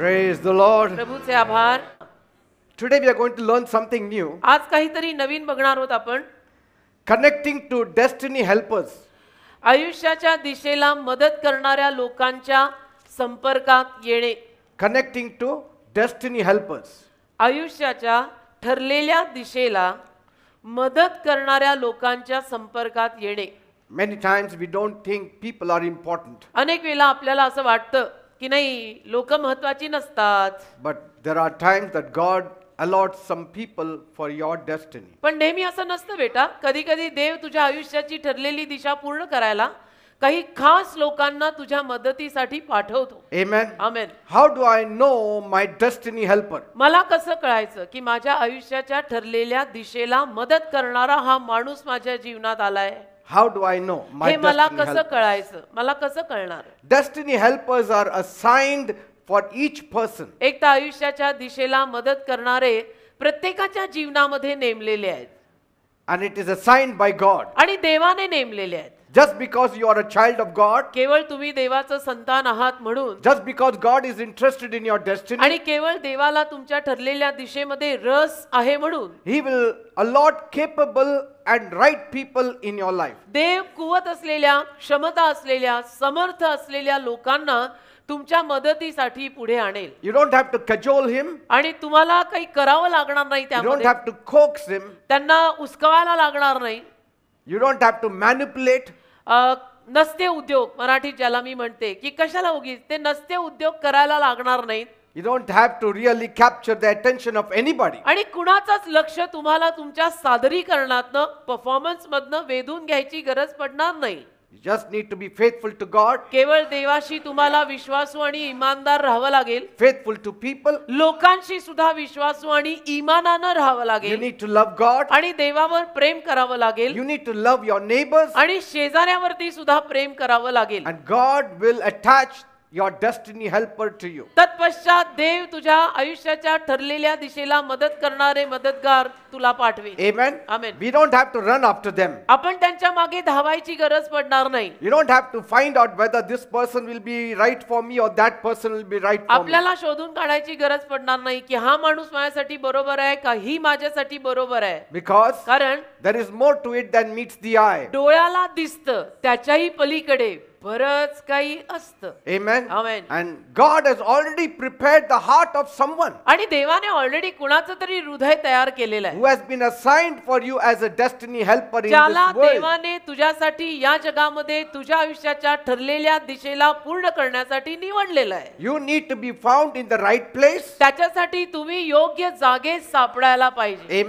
Praise the Lord. प्रभूचे आभार. Today we are going to learn something new. आज काहीतरी नवीन बघणार आहोत आपण. Connecting to destiny helpers. आयुष्याच्या दिशेला मदत करणाऱ्या लोकांच्या संपर्कात येणे. कनेक्टिंग टू डेस्टिनी हेल्पर्स आयुष्याच्या ठरलेल्या दिशेला मदत करणाऱ्या लोकांच्या संपर्कात येणे many times we don't think people are important अनेक वेळा आपल्याला असं वाटतं की नाही लोक महत्वाची नसतात but there are times God God a lot some people for your destiny पण नेहमी असं नसतं बेटा कधी कधी देव तुझ्या आयुष्याची ठरलेली दिशा पूर्ण करायला काही खास लोकांना तुझ्या मदतीसाठी पाठवतो how amen I know my no helper मला कसं कळायचं की माझ्या आयुष्याच्या ठरलेल्या दिशेला मदत करणारा हा माणूस माझ्या जीवनात आलाय हाऊ डू आय नो हे मला कसं कळायचं मला कसं कळणार destiny helpers are assigned for each person एक तर आयुष्याच्या दिशेला मदत करणारे प्रत्येकाच्या जीवनामध्ये नेमलेले आहेत and it is assigned by God आणि देवाने नेमलेले आहेत Just because you are a child of God, केवळ तुम्ही देवाचं संतान आहात म्हणून just because God is interested in your destiny, आणि केवळ देवाला तुमच्या ठरलेल्या दिशेमध्ये रस आहे म्हणून He will a lot capable and right people in your life. देव कुवत असलेल्या क्षमता असलेल्या समर्थ असलेल्या लोकांना तुमच्या मदतीसाठी पुढे आणेल You don't have to cajole Him, आणि तुम्हाला काही करावं लागणार नाही you don't have to coax Him, त्यांना उचकावायला लागणार नाही you don't have to manipulate, नसते उद्योग मराठी ज्याला मी म्हणते की कशाला उगीच ते नसते उद्योग करायला लागणार नाहीत you don't have to really capture the attention of anybody आणि कुणाचंच लक्ष तुम्हाला तुमच्या परफॉर्मन्स परफॉर्मन्समधनं वेधून घ्यायची गरज पडणार नाही You just need to be faithful to God, केवळ देवाशी तुम्हाला विश्वासू आणि इमानदार राहावं लागेल faithful to people. लोकांशी सुद्धा विश्वासू आणि इमानानं राहावं You need to love God. आणि देवावर प्रेम करावं लागेल You need to love your neighbors. आणि शेजाऱ्यावरती सुद्धा प्रेम करावं लागेल And God will attach your destiny helper to you तत्पश्चात देव तुझ्या आयुष्याच्या ठरलेल्या दिशेला मदत करणारे मदतगार तुला पाठवेल amen amen we don't have to run after them आपण त्यांच्या मागे धावायची गरज पडणार नाही you don't have to find out whether this person will be right for me or that person will be right for आपल्याला शोधून काढायची गरज पडणार नाही की हा माणूस माझ्यासाठी बरोबर आहे का ही माझ्यासाठी बरोबर आहे because कारण there is more to it than meets the eye डोळ्याला दिसतं त्याच्याही पलीकडे बरच काही असतं and God has already prepared the heart of someone आणि देवाने ऑलरेडी कुणाचं तरी हृदय तयार केलेलं आहे who has been assigned for you as a destiny helper ज्याला देवाने तुझ्यासाठी या जगामध्ये तुझ्या आयुष्याच्या ठरलेल्या दिशेला पूर्ण करण्यासाठी निवडलेलं आहे you need to be found in the right place त्याच्यासाठी तुम्ही योग्य जागेत सापडायला पाहिजे ए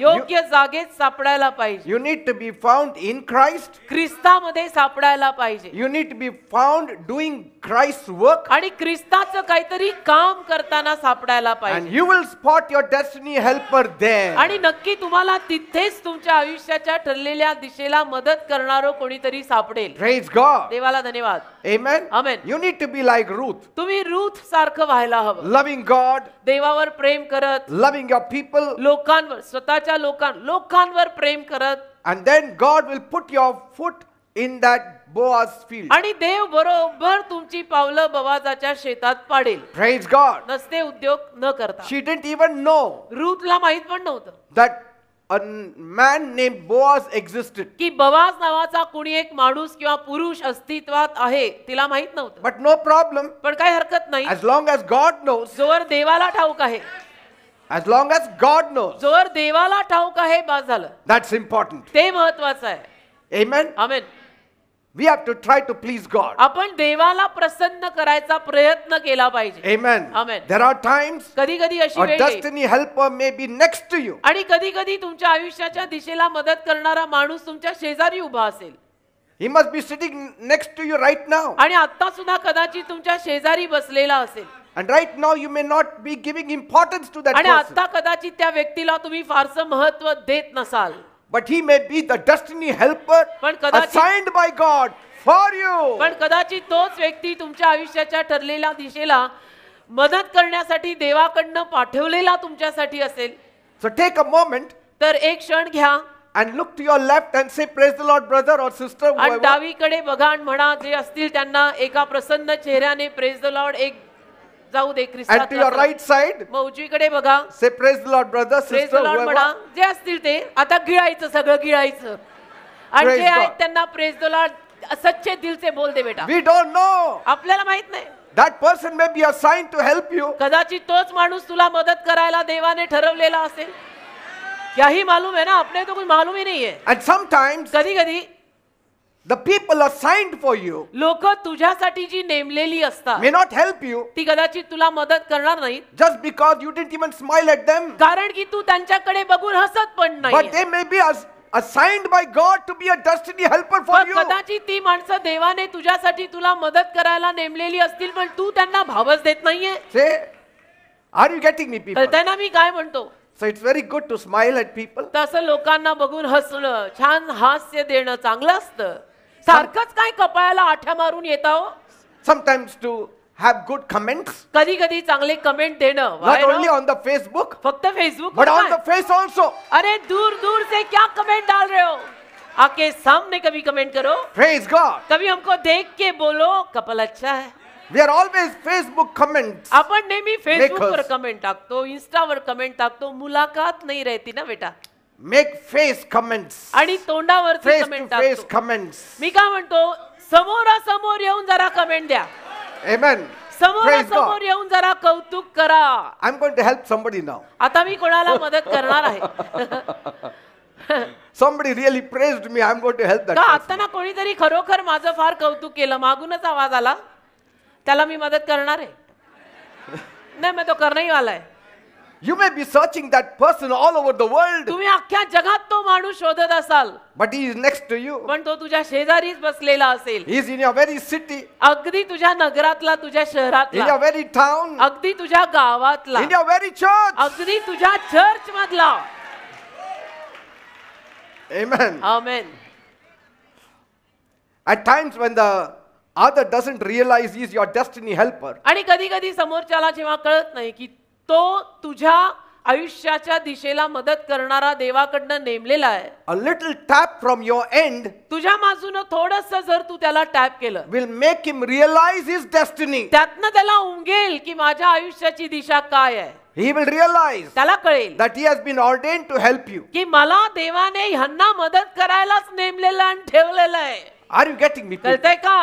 योग्य जागेत सापडायला पाहिजे you need to be found in Christ ख्रिस्तामध्ये सापडायला पाहिजे you need to be found doing Christ आणि ख्रिस्ताचं काहीतरी काम करताना सापडायला पाहिजे you will spot your destiny helper they आणि नक्की तुम्हाला तिथेच तुमच्या आयुष्याच्या ठरलेल्या दिशेला मदत करणार कोणीतरी सापडेल प्रेज गॉड देवाला धन्यवाद Amen. Amen. You need to be like Ruth. तुम्ही रूथ सारखं व्हायला हवं. Loving God. देवावर प्रेम करत. Loving your people. लोकांवर स्वतःच्या लोकां लोकांवर प्रेम करत. And then God will put your foot in that Boaz field. आणि देव बरोबर तुमची पावलं बवाजाच्या शेतात पाडेल. Praise God. नसते उद्योग न करता. She didn't even know. रूथला माहित पण नव्हतं. That a man named Boaz existed. की बवाज नावाचा कोणी एक माणूस किंवा पुरुष अस्तित्वात आहे तिला माहित नव्हतं बट नो प्रॉब्लेम पण काही हरकत नाही as long as God knows, जोर देवाला ठाऊक आहे as long as God knows, जोर देवाला ठाऊक आहे बस झालं that's important. ते महत्त्वाचं आहे Amen. amen we have to try to please God आपण देवाला प्रसन्न करायचा प्रयत्न केला पाहिजे Amen. Amen. There are times कधी कधी अशी a वेळ destiny helper may be next to you. आणि कधी कधी तुमच्या आयुष्याच्या दिशेला मदत करणारा माणूस तुमच्या शेजारी उभा असेल He must be sitting next to you right now. आणि आता सुद्धा कदाचित तुमच्या शेजारी बसलेला असेल And right now you may not be giving importance to that आणि आता कदाचित त्या व्यक्तीला तुम्ही फारसं महत्व देत नसाल but he may be the destiny helper assigned by God for you. पण कदाचित तोच व्यक्ती तुमच्या आयुष्याच्या ठरलेल्या दिशेला मदत करण्यासाठी देवाकडनं पाठवलेला तुमच्यासाठी असेल So take a moment तर एक क्षण घ्या and look to your left and say, Praise the Lord, brother or sister. आणि whoever." डावीकडे बघा आणि म्हणा जे असतील त्यांना एका प्रसन्न चेहऱ्याने प्रेज द लॉर्ड एक जाऊ दे ख्रिस्तात and राईट साइड मग उजवीकडे बघा say praise the lord brother Lord म्हणा जे असतील ते आता गिळायचं सगळं गिळायचं आणि जे आहेत त्यांना प्रेस द लॉर्ड सच्चे दिलचे बोल दे बेटा वी डोंट नो आपल्याला माहित नाही that person may be assigned to help you कदाचित तोच माणूस तुला मदत करायला देवाने ठरवलेला असेल याही मालूम आहे ना आपल्याला तो कुछ मालूम ही नहीं है and sometimes कधी कधी the people are assigned for you लोक तुझ्यासाठी जी नेमलेली असतात मे नॉट हेल्प यू ती कदाचित तुला मदत करणार नाही just because you didn't even smile at them कारण की तू त्यांच्याकडे बघून हसत पण नाही but they may be assigned by God to be a destiny helper for you. कदाचित ती माणसं देवाने तुझ्यासाठी तुला मदत करायला नेमलेली असतील पण तू त्यांना भावच देत नाहीये. Say, are you getting me people? कळतंय ना मी काय म्हणतो? So it's very good to smile at people. तसं लोकांना बघून हसणं, छान हास्य देणं चांगलं असतं. सारखंच काय कपाळाला आठ्या मारून येता हो sometimes to have good कधी कधी चांगले कमेंट देणं not viral. only on the फक्त Facebook but on the face also अरे दूर दूर से क्या कमेंट डाल रहे हो आके सामने कभी कमेंट करो praise god कभी हमको देख के बोलो कपल अच्छा है we are always facebook comments आपण नेहमी Makers. फेसबुकवर कमेंट टाकतो इन्स्टावर कमेंट टाकतो मुलाकात नहीं रहती ना बेटा मेक फेस कमेंट्स आणि तोंडावर फेस टू फेस कमेंट्स मी काय म्हणतो समोरासमोर येऊन जरा कमेंट द्या Amen. समोरासमोर येऊन जरा कौतुक करा I am going to help somebody now. आता मी कोणाला मदत करणार आहे Somebody really praised me. I'm going to help that. का आता ना कोणीतरी खरोखर माझं फार कौतुक केलं मागूनच आवाज आला त्याला मी मदत करणार आहे नाही मग तो करणंही आहे You may be searching that person all over the world, तुम्ही अख्ख्या जगात तो माणूस शोधत असाल but he is next to you. पण तो तुझ्या शेजारीच बसलेला असेल He is in your very city, अगदी तुझ्या नगरातला तुझ्या in your very town, अगदी तुझ्या गावातला in your very church. अगदी तुझ्या चर्च मधला Amen. Amen At times when the other doesn't realize he is your destiny helper, आणि कधी कधी समोरच्याला जेव्हा कळत नाही की तो तुझ्या आयुष्याच्या दिशेला मदत करणारा देवाकडनं नेमलेला आहे a little tap from your end तुझ्या बाजूनं थोडस जर तू त्याला टॅप केलं will make him realize his destiny त्यातनं त्याला उमगेल की माझ्या आयुष्याची दिशा काय आहे ही विल realize त्याला कळेल that he has been ordained to help you की मला देवाने ह्यांना मदत करायलाच नेमलेलं आणि ठेवलेलं आहे are you getting me people? कळतंय का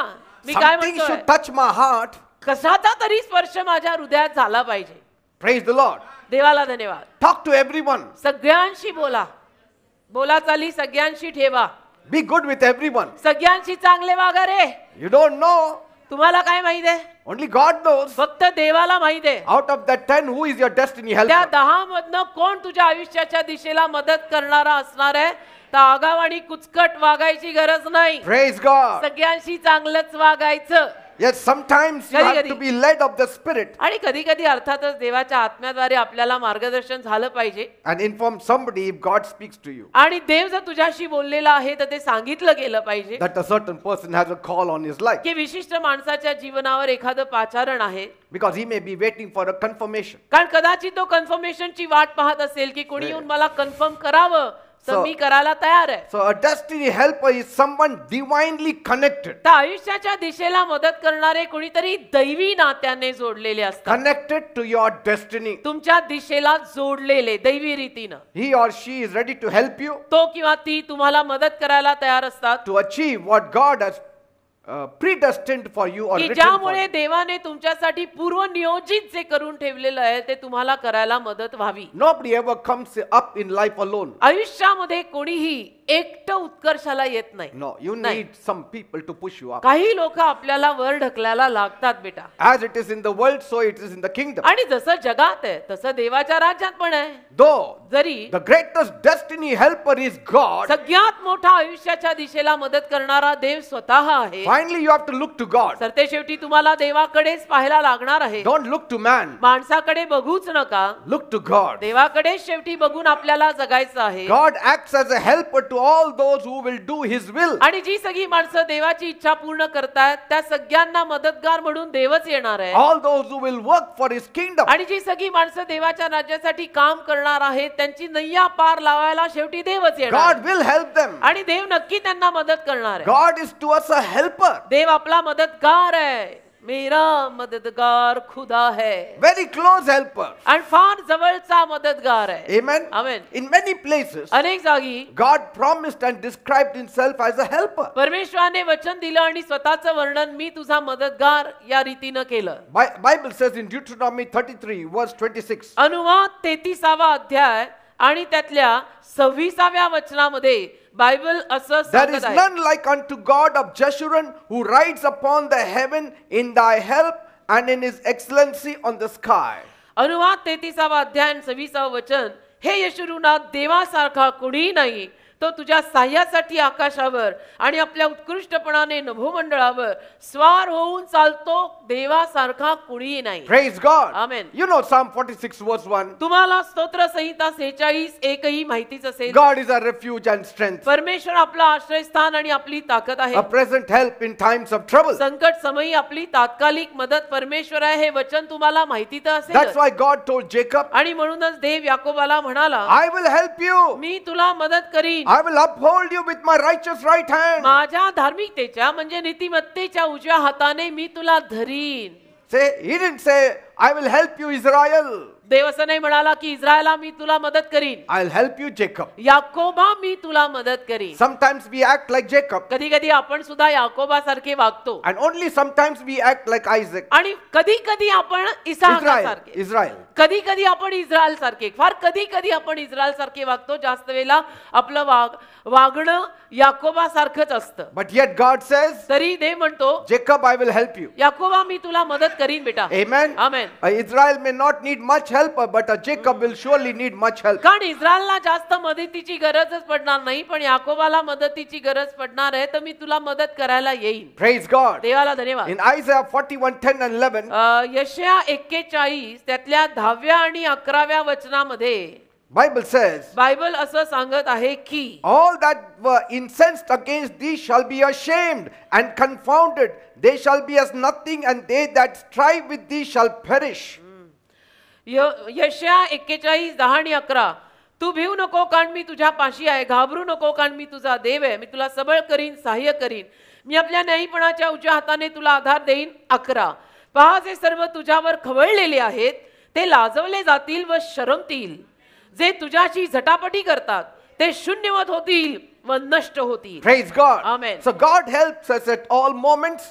मी काय Something म्हणतोय should touch कसाचा तरी स्पर्श माझ्या हृदयात झाला पाहिजे प्रेज द लॉर्ड देवाला धन्यवाद टॉक टू एव्हरीवन सगळ्यांशी बोला बोला चाली सगळ्यांशी ठेवा बी गुड विथ एव्हरीवन सगळ्यांशी चांगले वागा रे यू डोंट नो तुम्हाला काय माहित आहे ओनली गॉड नोज फक्त देवाला माहित आहे out of that ten who is your destiny help त्या दहा मधनं कोण तुझ्या आयुष्याच्या दिशेला मदत करणारा असणार आहे तर आगाव आणि कुचकट वागायची गरज नाही प्रेज गॉड सगळ्यांशी चांगलंच वागायचं Yes, sometimes you have to be led of the Spirit. आणि कधी कधी अर्थातच देवाच्या आत्म्याद्वारे आपल्याला मार्गदर्शन झालं पाहिजे. And inform somebody if God speaks to you. आणि देव जर तुझ्याशी बोललेला आहे तर ते सांगितलं गेलं पाहिजे. That a certain person has a call on his life. की विशिष्ट माणसाच्या जीवनावर एखादं पाचारण आहे. Because he may be waiting for a confirmation. कारण कदाचित तो कन्फर्मेशनची वाट पाहत असेल की कोणी येऊन मला कन्फर्म करावं मी करायला तयार आहे so a destiny someone divinely connected आयुष्याच्या दिशेला मदत करणारे कोणीतरी दैवी नात्याने जोडलेले असतात कनेक्टेड टू युअर डेस्टिनी तुमच्या दिशेला जोडलेले दैवी रीतीनं he or she is ready to help you तो किंवा ती तुम्हाला मदत करायला तयार असतात to achieve what God has predestined for you ज्यामुळे देवाने तुमच्यासाठी पूर्वनियोजित जे करून ठेवलेलं आहे ते तुम्हाला करायला मदत व्हावी nobody ever comes up in life alone आयुष्यामध्ये कोणीही एकट उत्कर्षाला येत नाही no you need some people to push you up काही लोक आपल्याला वर ढकलायला लागतात बेटा as it is in the world so it is in the kingdom आणि जसं जगात आहे तसं देवाच्या राज्यात पण आहे दो जरी the greatest destiny helper is God सगळ्यात मोठा आयुष्याच्या दिशेला मदत करणारा देव स्वतः आहे finally you have to look to God शेवटी तुम्हाला देवाकडेच पाहायला लागणार आहे डोंट लुक टू मॅन माणसाकडे बघूच नका लुक टू गॉड देवाकडेच शेवटी बघून आपल्याला जगायचं आहे God acts as a helper to all those who will do his will. आणि जी सगळी माणसं देवाची इच्छा पूर्ण करतात त्या सगळ्यांना मदतगार म्हणून देवच येणार आहे all those who will work for his kingdom आणि जी सगळी माणसं देवाच्या राज्यासाठी काम करणार आहेत त्यांची नैया पार लावायला शेवटी देवच येणार God will help them. आणि देव नक्की त्यांना मदत करणार आहे God is to us a helper. देव आपला मदतगार आहे मेरा मददगार खुदा है very close helper and far जवळचा मददगार है amen amen in many places अनेक जागी God promised and described himself as a helper परमेश्वराने वचन दिलं आणि स्वतःचं वर्णन मी तुझा मददगार या रीतीने केलं बायबल सेज इन थ्री 33 वर्स 26 अनुवाद 33 वा अध्याय आणि त्यातल्या 26 व्या वचनामध्ये बायबल असं There is सांगत आहे none like unto God of Jeshurun who rides upon the heaven इन thy help and in his excellency on the sky. अनुवाद तेहतीसावा अध्याय आणि सव्वीसावं वचन हे यशुरुना देवासारखा कोणी नाही तो तुझ्या साह्यासाठी आकाशावर आणि आपल्या उत्कृष्टपणाने नभोमंडळावर स्वार होऊन चालतो देवासारखा कुणीही नाही praise God amen you know Psalm 46 वर्स 1. तुम्हाला स्तोत्र संहिता सेहेचाळीस एकही माहितीच असेल God is a refuge and strength परमेश्वर आपला आश्रयस्थान आणि आपली ताकद आहे a present help in times of trouble संकट समयी आपली तात्कालिक मदत परमेश्वर आहे हे वचन तुम्हाला माहिती तर That's असेल गॉड God जेकब आणि म्हणूनच देव याकोबाला म्हणाला आय विल हेल्प यू मी तुला मदत करीन I will uphold you with my righteous right hand माझ्या धार्मिकतेच्या म्हणजे नीतिमत्तेच्या उजव्या हाताने मी तुला green. Say, he didn't say, I will help you, Israel. देव असं नाही म्हणाला की इस्रायला मी तुला मदत करीन विल हेल्प यू जेकब याकोबा मी तुला मदत करीन sometimes we act like Jacob कधी कधी आपण सुद्धा याकोबा सारखे वागतो and only sometimes we act like Isaac आणि कधी कधी आपण इसाक सारखे कधी कधी आपण इस्रायल सारखे फार कधी कधी आपण इस्रायल सारखे वागतो जास्त वेळेला आपलं वाग वागणं याकोबा सारखंच असतं बट येट गॉड सेज तरी दे म्हणतो Jacob I will help you याकोबा मी तुला मदत करीन बेटा amen amen Uh, Israel may not need much help, but a Jacob will surely need much help. कारण इस्रायलला जास्त मदतीची गरजच पडणार नाही पण याकोबाला मदतीची गरज पडणार आहे तर मी तुला मदत करायला yein Praise God. देवाला धन्यवाद In Isaiah 41, 10 and 11, अ, यशया एक्केचाळीस त्यातल्या ani आणि अकराव्या वचनामध्ये Bible says, बायबल असं सांगत आहे की All that were incensed against thee shall be ashamed and confounded. They shall be as nothing, and they that strive with thee shall perish. य यशया एक्केचाळीस दहा आणि अकरा तू भिवू नको कारण मी तुझ्या पाशी आहे घाबरू नको कारण मी तुझा देव आहे मी तुला सबळ करीन सहाय्य करीन मी आपल्या न्यायीपणाच्या उजव्या हाताने तुला आधार देईन अकरा पहा जे सर्व तुझ्यावर खवळलेले आहेत ते लाजवले जातील व शरमतील जे तुझ्याशी झटापटी करतात ते शून्यवत होतील व नष्ट होतील Praise God amen so God helps us all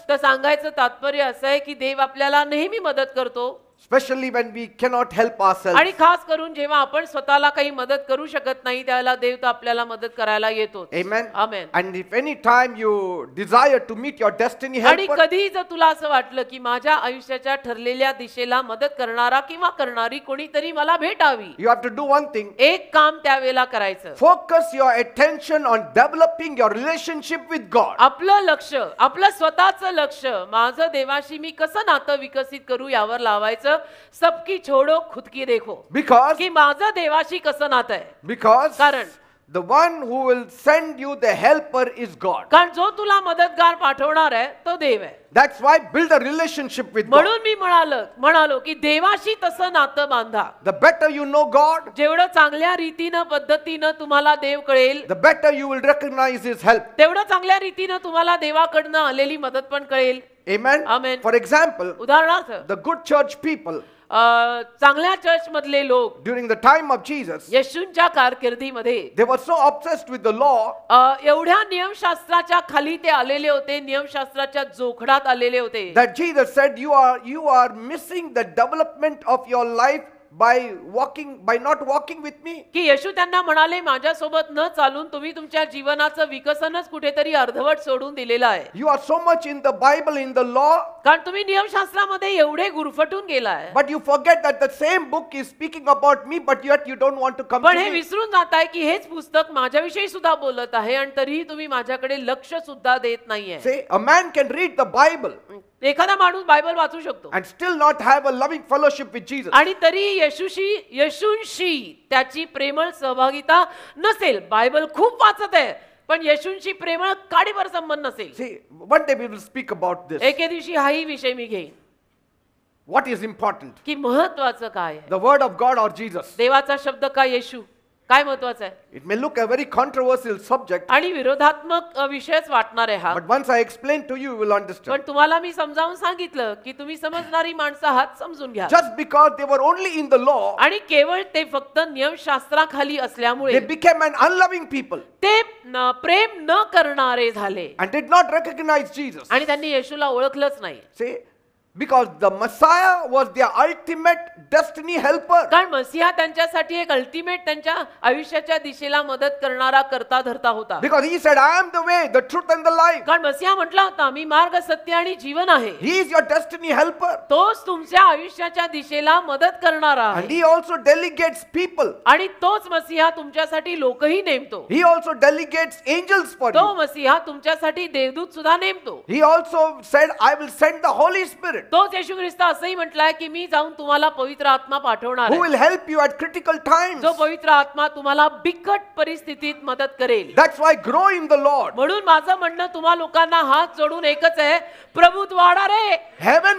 तर सांगायचं तात्पर्य असं आहे की देव आपल्याला नेहमी मदत करतो specially when we cannot help आर आणि खास करून जेव्हा आपण स्वतःला काही मदत करू शकत नाही त्याला देव तर आपल्याला मदत करायला येतो Amen. Amen And if any time you desire to meet your destiny आणि कधीही कधी जर तुला असं वाटलं की माझ्या आयुष्याच्या ठरलेल्या दिशेला मदत करणारा किंवा करणारी कोणीतरी मला भेटावी you have to do one thing एक काम त्यावेळेला करायचं focus your attention on developing your relationship with God आपलं लक्ष आपलं स्वतःचं लक्ष माझं देवाशी मी कसं नातं विकसित करू यावर लावायचं करायचं सबकी छोडो खुदकी देखो बिकॉज की माझं देवाशी कसं नात आहे बिकॉज कारण the one who will send you the helper is God कारण जो तुला मदतगार पाठवणार आहे तो देव आहे that's why build a relationship with म्हणून मी म्हणालो म्हणालो की देवाशी तसं नातं बांधा the better you know God जेवढं चांगल्या रीतीनं पद्धतीनं तुम्हाला देव कळेल the better you will recognise his help तेवढं चांगल्या रीतीनं तुम्हाला देवाकडनं आलेली मदत पण कळेल Amen. Amen. For example, उदाहरणार्थ the good church people uh, during the time of Jesus they were so obsessed with the law एवढ्या नियमशास्त्राच्या खाली ते आलेले होते नियमशास्त्राच्या that Jesus said you are you are missing the development of your life by walking by not walking with me की येशू त्यांना म्हणाले सोबत न चालून तुम्ही तुमच्या जीवनाचं विकसनच कुठेतरी अर्धवट सोडून दिलेलं आहे you are so much in the Bible in the law कारण तुम्ही नियमशास्त्रामध्ये एवढे गुरफटून गेलाय but you forget that the same book is speaking about me but युट you don't want to come पण हे विसरून जाताय की हेच पुस्तक माझ्याविषयी सुद्धा बोलत आहे आणि तरीही तुम्ही माझ्याकडे लक्ष सुद्धा देत नाहीये say a man can read the Bible एखादा माणूस बायबल वाचू शकतो and still not have a loving fellowship with Jesus आणि तरी येशूशी येशूंशी त्याची प्रेमळ सहभागिता नसेल बायबल खूप वाचत आहे पण येशूंशी प्रेमळ काडीभर संबंध नसेल one day we will speak about this एके दिवशी हाही विषय मी घेईन व्हॉट इज इम्पॉर्टंट की महत्त्वाचं काय the word of God or Jesus देवाचा शब्द का येशू काय महत्वाचं आहे it may look a very controversial subject आणि विरोधात्मक विषयच वाटणार आहे हा but once I explain to you will understand पण तुम्हाला मी समजावून सांगितलं की तुम्ही समजणारी माणसं आहात समजून घ्या just because they were only in the law आणि केवळ ते फक्त नियमशास्त्राखाली असल्यामुळे they became an unloving people ते प्रेम न करणारे झाले and did not recognise Jesus आणि त्यांनी येशूला ओळखलंच नाही see because the Messiah was the ultimate destiny helper कारण मसीहा त्यांच्यासाठी एक अल्टिमेट त्यांच्या आयुष्याच्या दिशेला मदत करणारा करता धरता होता because he said I am the way the truth and the life कारण मसीहा म्हटला होता मी मार्ग सत्य आणि जीवन आहे ही इज युअर हेल्पर तोच तुमच्या आयुष्याच्या दिशेला मदत करणारा आहे ही ऑल्सो डेलिगेट्स पीपल आणि तोच मसीहा तुमच्यासाठी लोकही नेमतो he also delegates angels for तो मसीहा तुमच्यासाठी देवदूत सुद्धा नेमतो he also said I will send the Holy Spirit तो येशू ख्रिस्त असंही म्हटलाय की मी जाऊन तुम्हाला पवित्र आत्मा पाठवणार Who आहे. will help you at critical जो पवित्र आत्मा तुम्हाला बिकट परिस्थितीत मदत करेल That's why grow in the Lord म्हणून माझं म्हणणं तुम्हा लोकांना हात जोडून एकच आहे प्रभूत वाढा रे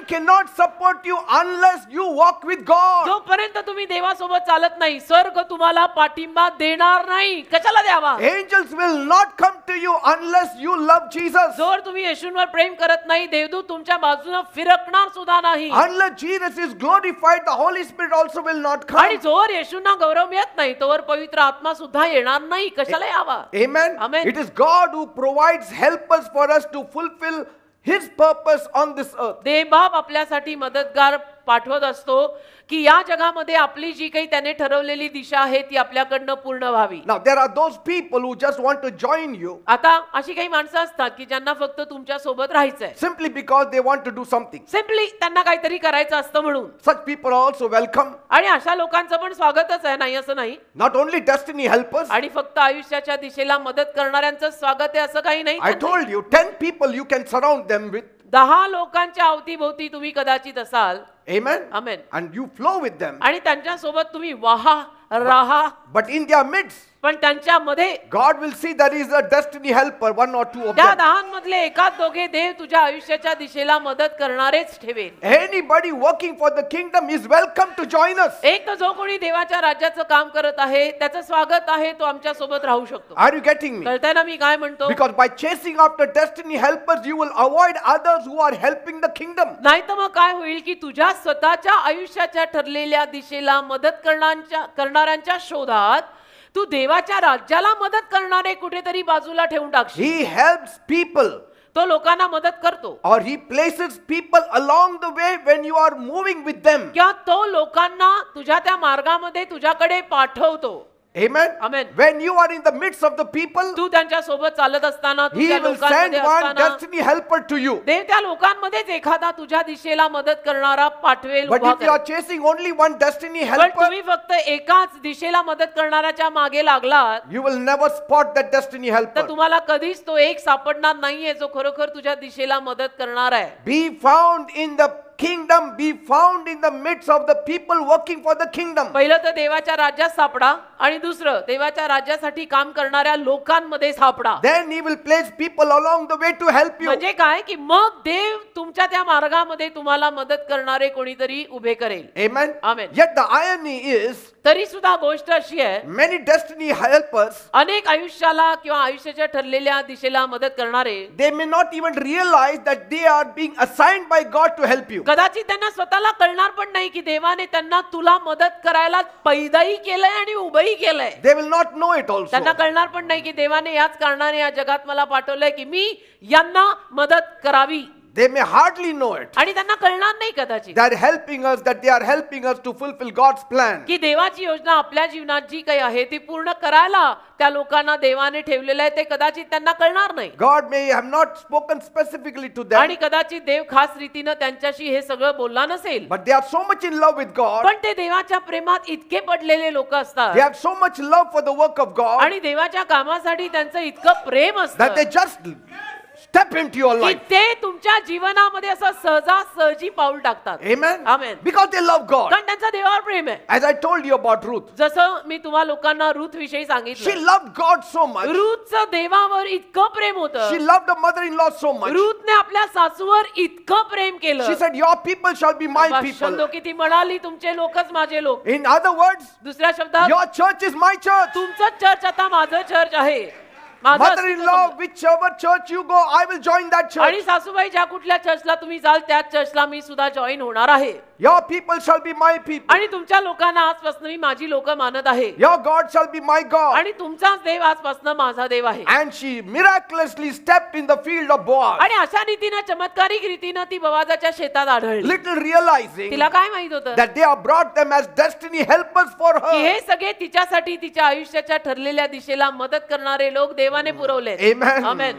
can not support you unless you walk with God जोपर्यंत तुम्ही देवासोबत चालत नाही स्वर्ग तुम्हाला पाठिंबा देणार नाही कशाला द्यावा Angels will not come to you unless you love Jesus जर तुम्ही येशूंवर प्रेम करत नाही देवदूत तुमच्या बाजूने फिरकणार होणार सुद्धा नाही unless is glorified the Holy Spirit also will not come आणि जो येशूना गौरव मिळत नाही तोवर पवित्र आत्मा सुद्धा येणार नाही कशाला यावा amen it is God who provides help us for us to fulfil his purpose on this earth देवा आपल्यासाठी मदतगार पाठवत असतो की या जगामध्ये आपली जी काही त्याने ठरवलेली दिशा आहे ती आपल्याकडनं पूर्ण व्हावी आता अशी काही माणसं असतात की ज्यांना फक्त तुमच्या सोबत राहायचंय simply because they want to do something simply त्यांना काहीतरी करायचं असतं म्हणून सच पीपल ऑल्सो वेलकम आणि अशा लोकांचं पण स्वागतच आहे नाही असं नाही नॉट ओनली डेस्टिनी हेल्पर्स आणि फक्त आयुष्याच्या दिशेला मदत करणाऱ्यांचं स्वागत आहे असं काही नाही I told you ten people you can surround them with दहा लोकांच्या अवतीभोवती तुम्ही कदाचित असाल Amen. Amen. And you flow with them. आणि त्यांच्यासोबत तुम्ही वाहा राहा बट इन their midst, पण त्यांच्यामध्ये God will see that is a destiny helper, one or two of त्या दहान मधले एकाच दोघे देव तुझ्या आयुष्याच्या दिशेला मदत करणारेच ठेवेल Anybody working for the kingdom is welcome to join us. एक तर जो कोणी देवाच्या राज्याचं काम करत आहे त्याचं स्वागत आहे तो आमच्या सोबत राहू शकतो Are यू getting me? कळताय ना मी काय म्हणतो Because by chasing after destiny helpers, you will avoid others who are helping the kingdom. नाही तर मग काय होईल की तुझ्या स्वतःच्या आयुष्याच्या ठरलेल्या दिशेला मदत करणाऱ्यांच्या करणाऱ्यांच्या शोधात तू देवाच्या राज्याला मदत करणारे कुठेतरी बाजूला ठेवून टाकशील ही हेल्प्स पीपल तो लोकांना मदत करतो और ही places people along the way when you are moving with them किंवा तो लोकांना तुझ्या त्या मार्गामध्ये तुझ्याकडे पाठवतो Amen. Amen. When you are in the midst of the people, तू त्यांच्या सोबत चालत असताना तू he will send one destiny helper to you. देव त्या एखादा तुझ्या दिशेला मदत करणारा पाठवेल But if you are chasing only one destiny पण helper, तुम्ही फक्त एकाच दिशेला मदत करणाऱ्याच्या मागे लागलात you will never spot that destiny तर helper. तुम्हाला कधीच तो एक सापडणार नाहीये जो खरोखर तुझ्या दिशेला मदत करणार आहे Be found in the kingdom be found in the midst of the people working for the kingdom पहिलं तर देवाच्या राज्यात सापडा आणि दुसरं देवाच्या राज्यासाठी काम करणाऱ्या लोकांमध्ये सापडा then he will place people along the way to help you म्हणजे काय की मग देव तुमच्या त्या मार्गामध्ये तुम्हाला मदत करणारे कोणीतरी उभे करेल amen amen yet the irony is तरी सुद्धा गोष्ट अशी आहे मेनी डेस्टिनी हेल्पर्स अनेक आयुष्याला किंवा आयुष्याच्या ठरलेल्या दिशेला मदत करणारे they may not even realise that they are being assign by God to help you कदाचित त्यांना स्वतःला कळणार पण नाही की देवाने त्यांना तुला मदत करायला पैदाही केलंय आणि उभंही केलंय they will not know it also त्यांना कळणार पण नाही की देवाने याच कारणाने या जगात मला पाठवलंय की मी यांना मदत करावी They may hardly know it. आणि त्यांना कळणार नाही कदाचित They are helping us that they are helping us to fulfill God's plan. की देवाची योजना आपल्या जीवनात जी काही आहे ती पूर्ण करायला त्या लोकांना देवाने ठेवलेलं आहे ते कदाचित त्यांना कळणार नाही God may have not spoken specifically to them, आणि कदाचित देव खास रीतीनं त्यांच्याशी हे सगळं बोलला नसेल but they are so much in love with God. पण ते देवाच्या प्रेमात इतके पडलेले लोक असतात They have so much love for the work of God आणि देवाच्या कामासाठी त्यांचं इतकं प्रेम that they just step into your life. ते तुमच्या जीवनामध्ये असं सहजासहजी पाऊल टाकतात Amen? Amen. Because they love God. As I told you about Ruth, जसा मी तुम्हा लोकांना रुथ विषयी she loved God so much. देवावर प्रेम She loved her mother-in-law so much. रुथने आपल्या सासूवर इतकं प्रेम केलं She said, Your people shall be my people. तो किती तुमचे लोकच माझे लोक In other words, दुसऱ्या your church is my church. तुमचं चर्च आता माझं चर्च आहे mother in law whichever church you go I will join that church आणि सासूबाई ज्या कुठल्या चर्चला तुम्ही जाल त्याच चर्चला मी सुद्धा जॉईन होणार आहे Your people shall be my people. आणि तुमच्या लोकांना आजपासून मी माझी लोक मानत आहे Your God shall be my God. आणि तुमचाच देव आजपासून माझा देव आहे And she miraculously stepped in the field of Boaz. आणि अशा रीतीनं चमत्कारिक रीतीने ती बवाजाच्या शेतात आढळली Little realizing तिला काय माहित होतं that they have brought them as destiny helpers for her. हे सगळे तिच्यासाठी तिच्या आयुष्याच्या ठरलेल्या दिशेला मदत करणारे लोक देवाने पुरवले Amen. Amen.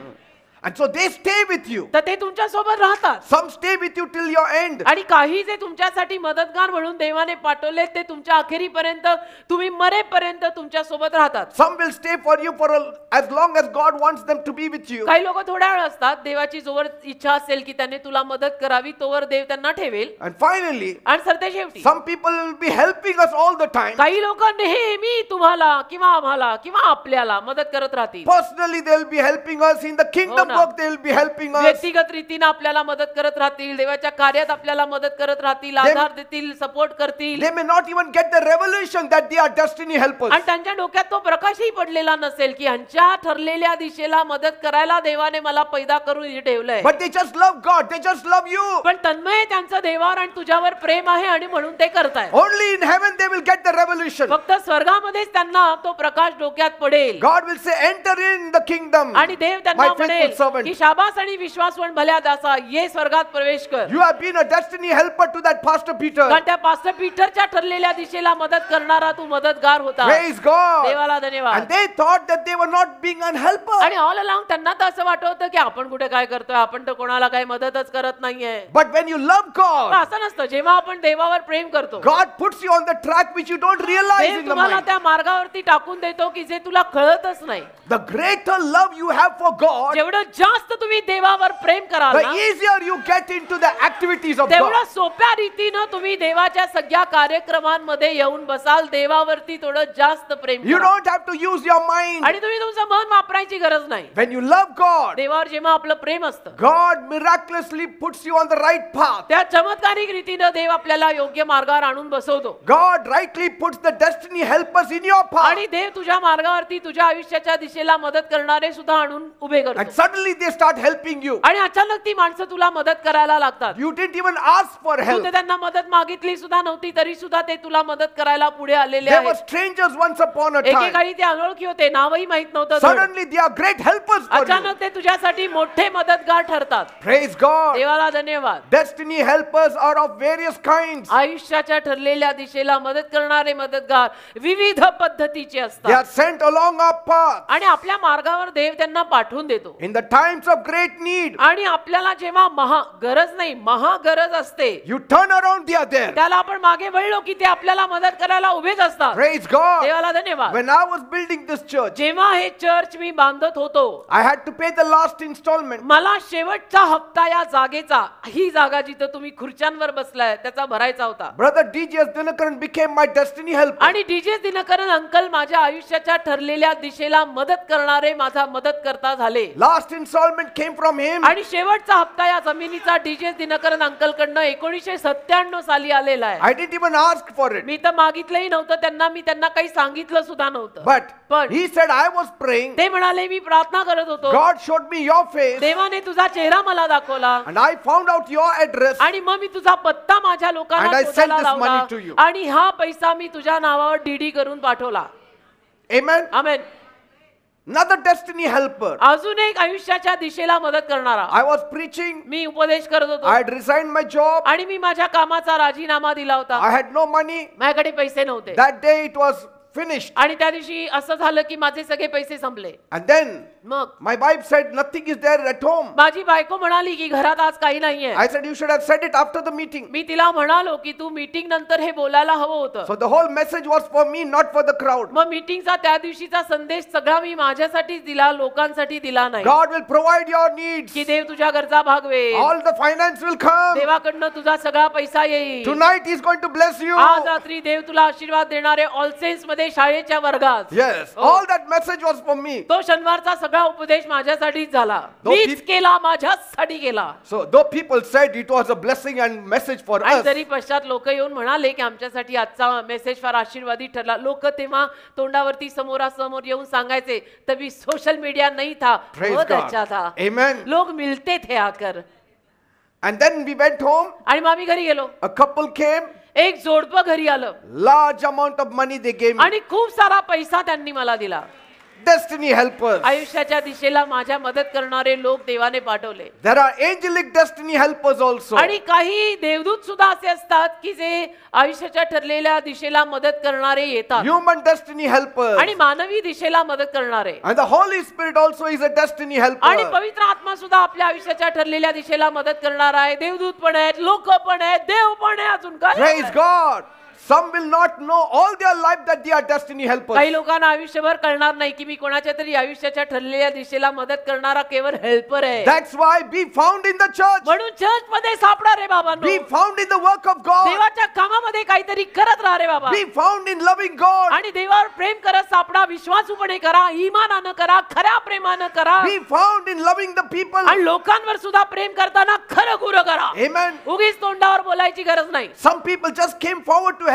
And so they stay with you. तर ते तुमच्या सोबत राहतात Some stay with you till your end. आणि काही जे तुमच्यासाठी मदतगार म्हणून देवाने पाठवले ते तुमच्या अखेरीपर्यंत तुम्ही मरेपर्यंत तुमच्या सोबत राहतात Some will stay for you for a, as long as God wants them to be with you. काही लोक थोड्या वेळ असतात देवाची जोवर इच्छा असेल की त्याने तुला मदत करावी तोवर देव त्यांना ठेवेल And finally, आणि सरते शेवटी some people will be helping us all the time. काही लोक नेहमी तुम्हाला किंवा आम्हाला किंवा आपल्याला मदत करत राहतील Personally, they'll be helping us in the kingdom work they will be helping us व्यक्तिगत रीतीने आपल्याला मदत करत राहतील देवाच्या कार्यात आपल्याला मदत करत राहतील आधार देतील सपोर्ट करतील they may नॉट even get the revelation that they help आणि त्यांच्या डोक्यात तो प्रकाशही पडलेला नसेल की यांच्या ठरलेल्या दिशेला मदत करायला देवाने मला पैदा करून ठेवलंय but they just love God they just love you पण तन्मय त्यांचं देवावर आणि तुझ्यावर प्रेम आहे आणि म्हणून ते करताय only in heaven they will get the revelation फक्त स्वर्गामध्येच त्यांना तो प्रकाश डोक्यात पडेल God will say enter in the kingdom आणि देव त्यांना म्हणेल servant. की शाबास आणि विश्वासवंत भल्या दासा ये स्वर्गात प्रवेश कर. You have been a destiny helper to that pastor Peter. कारण त्या पास्टर पीटरच्या ठरलेल्या दिशेला मदत करणारा तू मदतगार होता. Praise God. देवाला धन्यवाद. And they thought that they were not being an helper. आणि ऑल अलोंग त्यांना तर असं वाटत होतं की आपण कुठे काय करतोय आपण तर कोणाला काही मदतच करत नाहीये. But when you love God. असं नसतं जेव्हा आपण देवावर प्रेम करतो. God puts you on the track which you don't realize in the तुम्हाला त्या मार्गावरती टाकून देतो की जे तुला कळतच नाही The greater love you have for God. जेवढं जास्त तुम्ही देवावर प्रेम कराल the easier you get into the activities of तेवढ्या सोप्या रीतीनं तुम्ही देवाच्या सगळ्या कार्यक्रमांमध्ये येऊन बसाल देवावरती थोडं जास्त प्रेम you don't have to use your mind आणि तुम्ही तुमचं मन वापरायची गरज नाही व्हेन यू लव्ह गॉड देवावर जेव्हा आपलं प्रेम असतं God miraculously puts you on the right path त्या चमत्कारिक रीतीनं देव आपल्याला योग्य मार्गावर आणून बसवतो God rightly puts the destiny helpers in your path आणि देव तुझ्या मार्गावरती तुझ्या आयुष्याच्या दिशेला मदत करणारे सुद्धा आणून उभे करतो ली दे स्टार्ट हेल्पिंग यू अरे अचानक ती माणसं तुला मदत करायला लागतात you don't even ask for help सुद्धा त्यांना मदत मागितली सुद्धा नव्हती तरी सुद्धा ते तुला मदत करायला पुढे आलेले आहेत they were strangers once upon a time एक ते अनोळखी होते नावही माहित नव्हतं suddenly they are great helpers अचानक होते तुझ्यासाठी मोठे मदतगार ठरतात प्रेज गॉड देवाला धन्यवाद destiny helpers are of various kinds आयुष्याच्या ठरलेल्या दिशेला मदत करणारे मदतगार विविध पद्धतीचे असतात they send along a path आणि आपल्या मार्गावर देव त्यांना पाठवून देतो टाइम्स ऑफ ग्रेट नीड आणि आपल्याला जेव्हा महा गरज नाही महा गरज असते यू टर्न अराउंड दी त्याला आपण मागे वळलो की ते आपल्याला मदत करायला उभेच असतात प्रेज गॉड देवाला धन्यवाद व्हेन वाज बिल्डिंग दिस चर्च जेव्हा हे चर्च मी बांधत होतो I had to pay the last instalment मला शेवटचा हप्ता या जागेचा ही जागा जिथं तुम्ही खुर्च्यांवर बसलाय त्याचा भरायचा होता brother DJ Dhinakaran became my destiny helper. आणि डीजे दिनकरन अंकल माझ्या आयुष्याच्या ठरलेल्या दिशेला मदत करणारे माझा मदत करता झाले last instalment came from him आणि शेवटचा हप्ता या जमिनीचा डीजे दिनकरन अंकल कडनं एकोणीसशे सत्त्याण्णव साली आलेला आहे I didn't even ask for it मी तर मागितलंही नव्हतं त्यांना मी त्यांना काही सांगितलं सुद्धा नव्हतं बट पण he said I was praying. ते म्हणाले मी प्रार्थना करत होतो God showed me your face देवाने तुझा चेहरा मला दाखवला and I found out your address आणि मग मी तुझा पत्ता माझ्या लोकांना आणि हा पैसा मी तुझ्या नावावर डीडी करून पाठवला Amen. Amen. अजून एक आयुष्याच्या दिशेला मदत करणारा आय वॉज प्रीचिंग मी उपदेश करत होतो आणि मी माझ्या कामाचा राजीनामा दिला होता आय हॅड नो मनी माझ्याकडे पैसे नव्हते डे इट वॉज फिनिश आणि त्या दिवशी असं झालं की माझे सगळे पैसे संपले देन मग my wife said nothing is there at home माझी बायको म्हणाली की घरात आज काही नाहीये I said you should have said it after the meeting मी तिला म्हणालो की तू मीटिंग नंतर हे बोलायला हवं होतं so the whole message was for me not for the crowd मग मीटिंगचा त्या दिवशीचा संदेश सगळा मी माझ्यासाठी दिला लोकांसाठी दिला नाही God will provide your needs की देव तुझ्या गरजा भागवे all the finance will come देवाकडनं तुझा सगळा पैसा येईल tonight is going to bless you आज रात्री देव तुला आशीर्वाद देणारे ऑल सेन्स मध्ये शाळेच्या वर्गात yes all that message was for me तो शनिवारचा सगळा सगळा उपदेश माझ्यासाठीच झाला मीच केला माझ्यासाठी केला so though people said it was a blessing and message for us तरी पश्चात लोक येऊन म्हणाले की आमच्यासाठी आजचा मेसेज फार आशीर्वादी ठरला लोक तेव्हा तोंडावरती समोरासमोर येऊन सांगायचे तभी सोशल मीडिया नाही था बहुत अच्छा था आमेन लोक मिलते थे आकर and then we went home आणि मग आम्ही घरी गेलो. अ कपल केम एक जोडपं घरी आलं. Large amount of money they gave आणि खूप सारा पैसा त्यांनी मला दिला. destiny helpers. आयुष्याच्या दिशेला माझ्या मदत करणारे लोक देवाने पाठवले There are angelic destiny helpers also. आणि काही देवदूत सुद्धा असे असतात की जे आयुष्याच्या ठरलेल्या दिशेला मदत करणारे येतात Human destiny helpers. आणि मानवी दिशेला मदत करणारे And the Holy Spirit also is a destiny आणि पवित्र आत्मा सुद्धा आपल्या आयुष्याच्या ठरलेल्या दिशेला मदत करणार आहे देवदूत पण आहेत लोक पण आहेत देव पण आहे अजून काय Praise God. Some will not know all their life that they are destiny help काही लोकांना आयुष्यभर कळणार नाही की मी कोणाच्या तरी आयुष्याच्या ठरलेल्या दिशेला मदत करणारा केवळ हेल्पर आहे That's why be found in the church. म्हणून चर्च मध्ये सापडा रे बाबांनो. Be found in the work of God. देवाच्या कामामध्ये काहीतरी करत राहा रे बाबा Be found in loving God. आणि देवावर प्रेम करत सापडा विश्वासूपणे करा इमानानं करा खऱ्या प्रेमाने करा Be found in loving the people. आणि लोकांवर सुद्धा प्रेम करताना खरं गुरु करा Amen. उगीच तोंडावर बोलायची गरज नाही some people just came forward to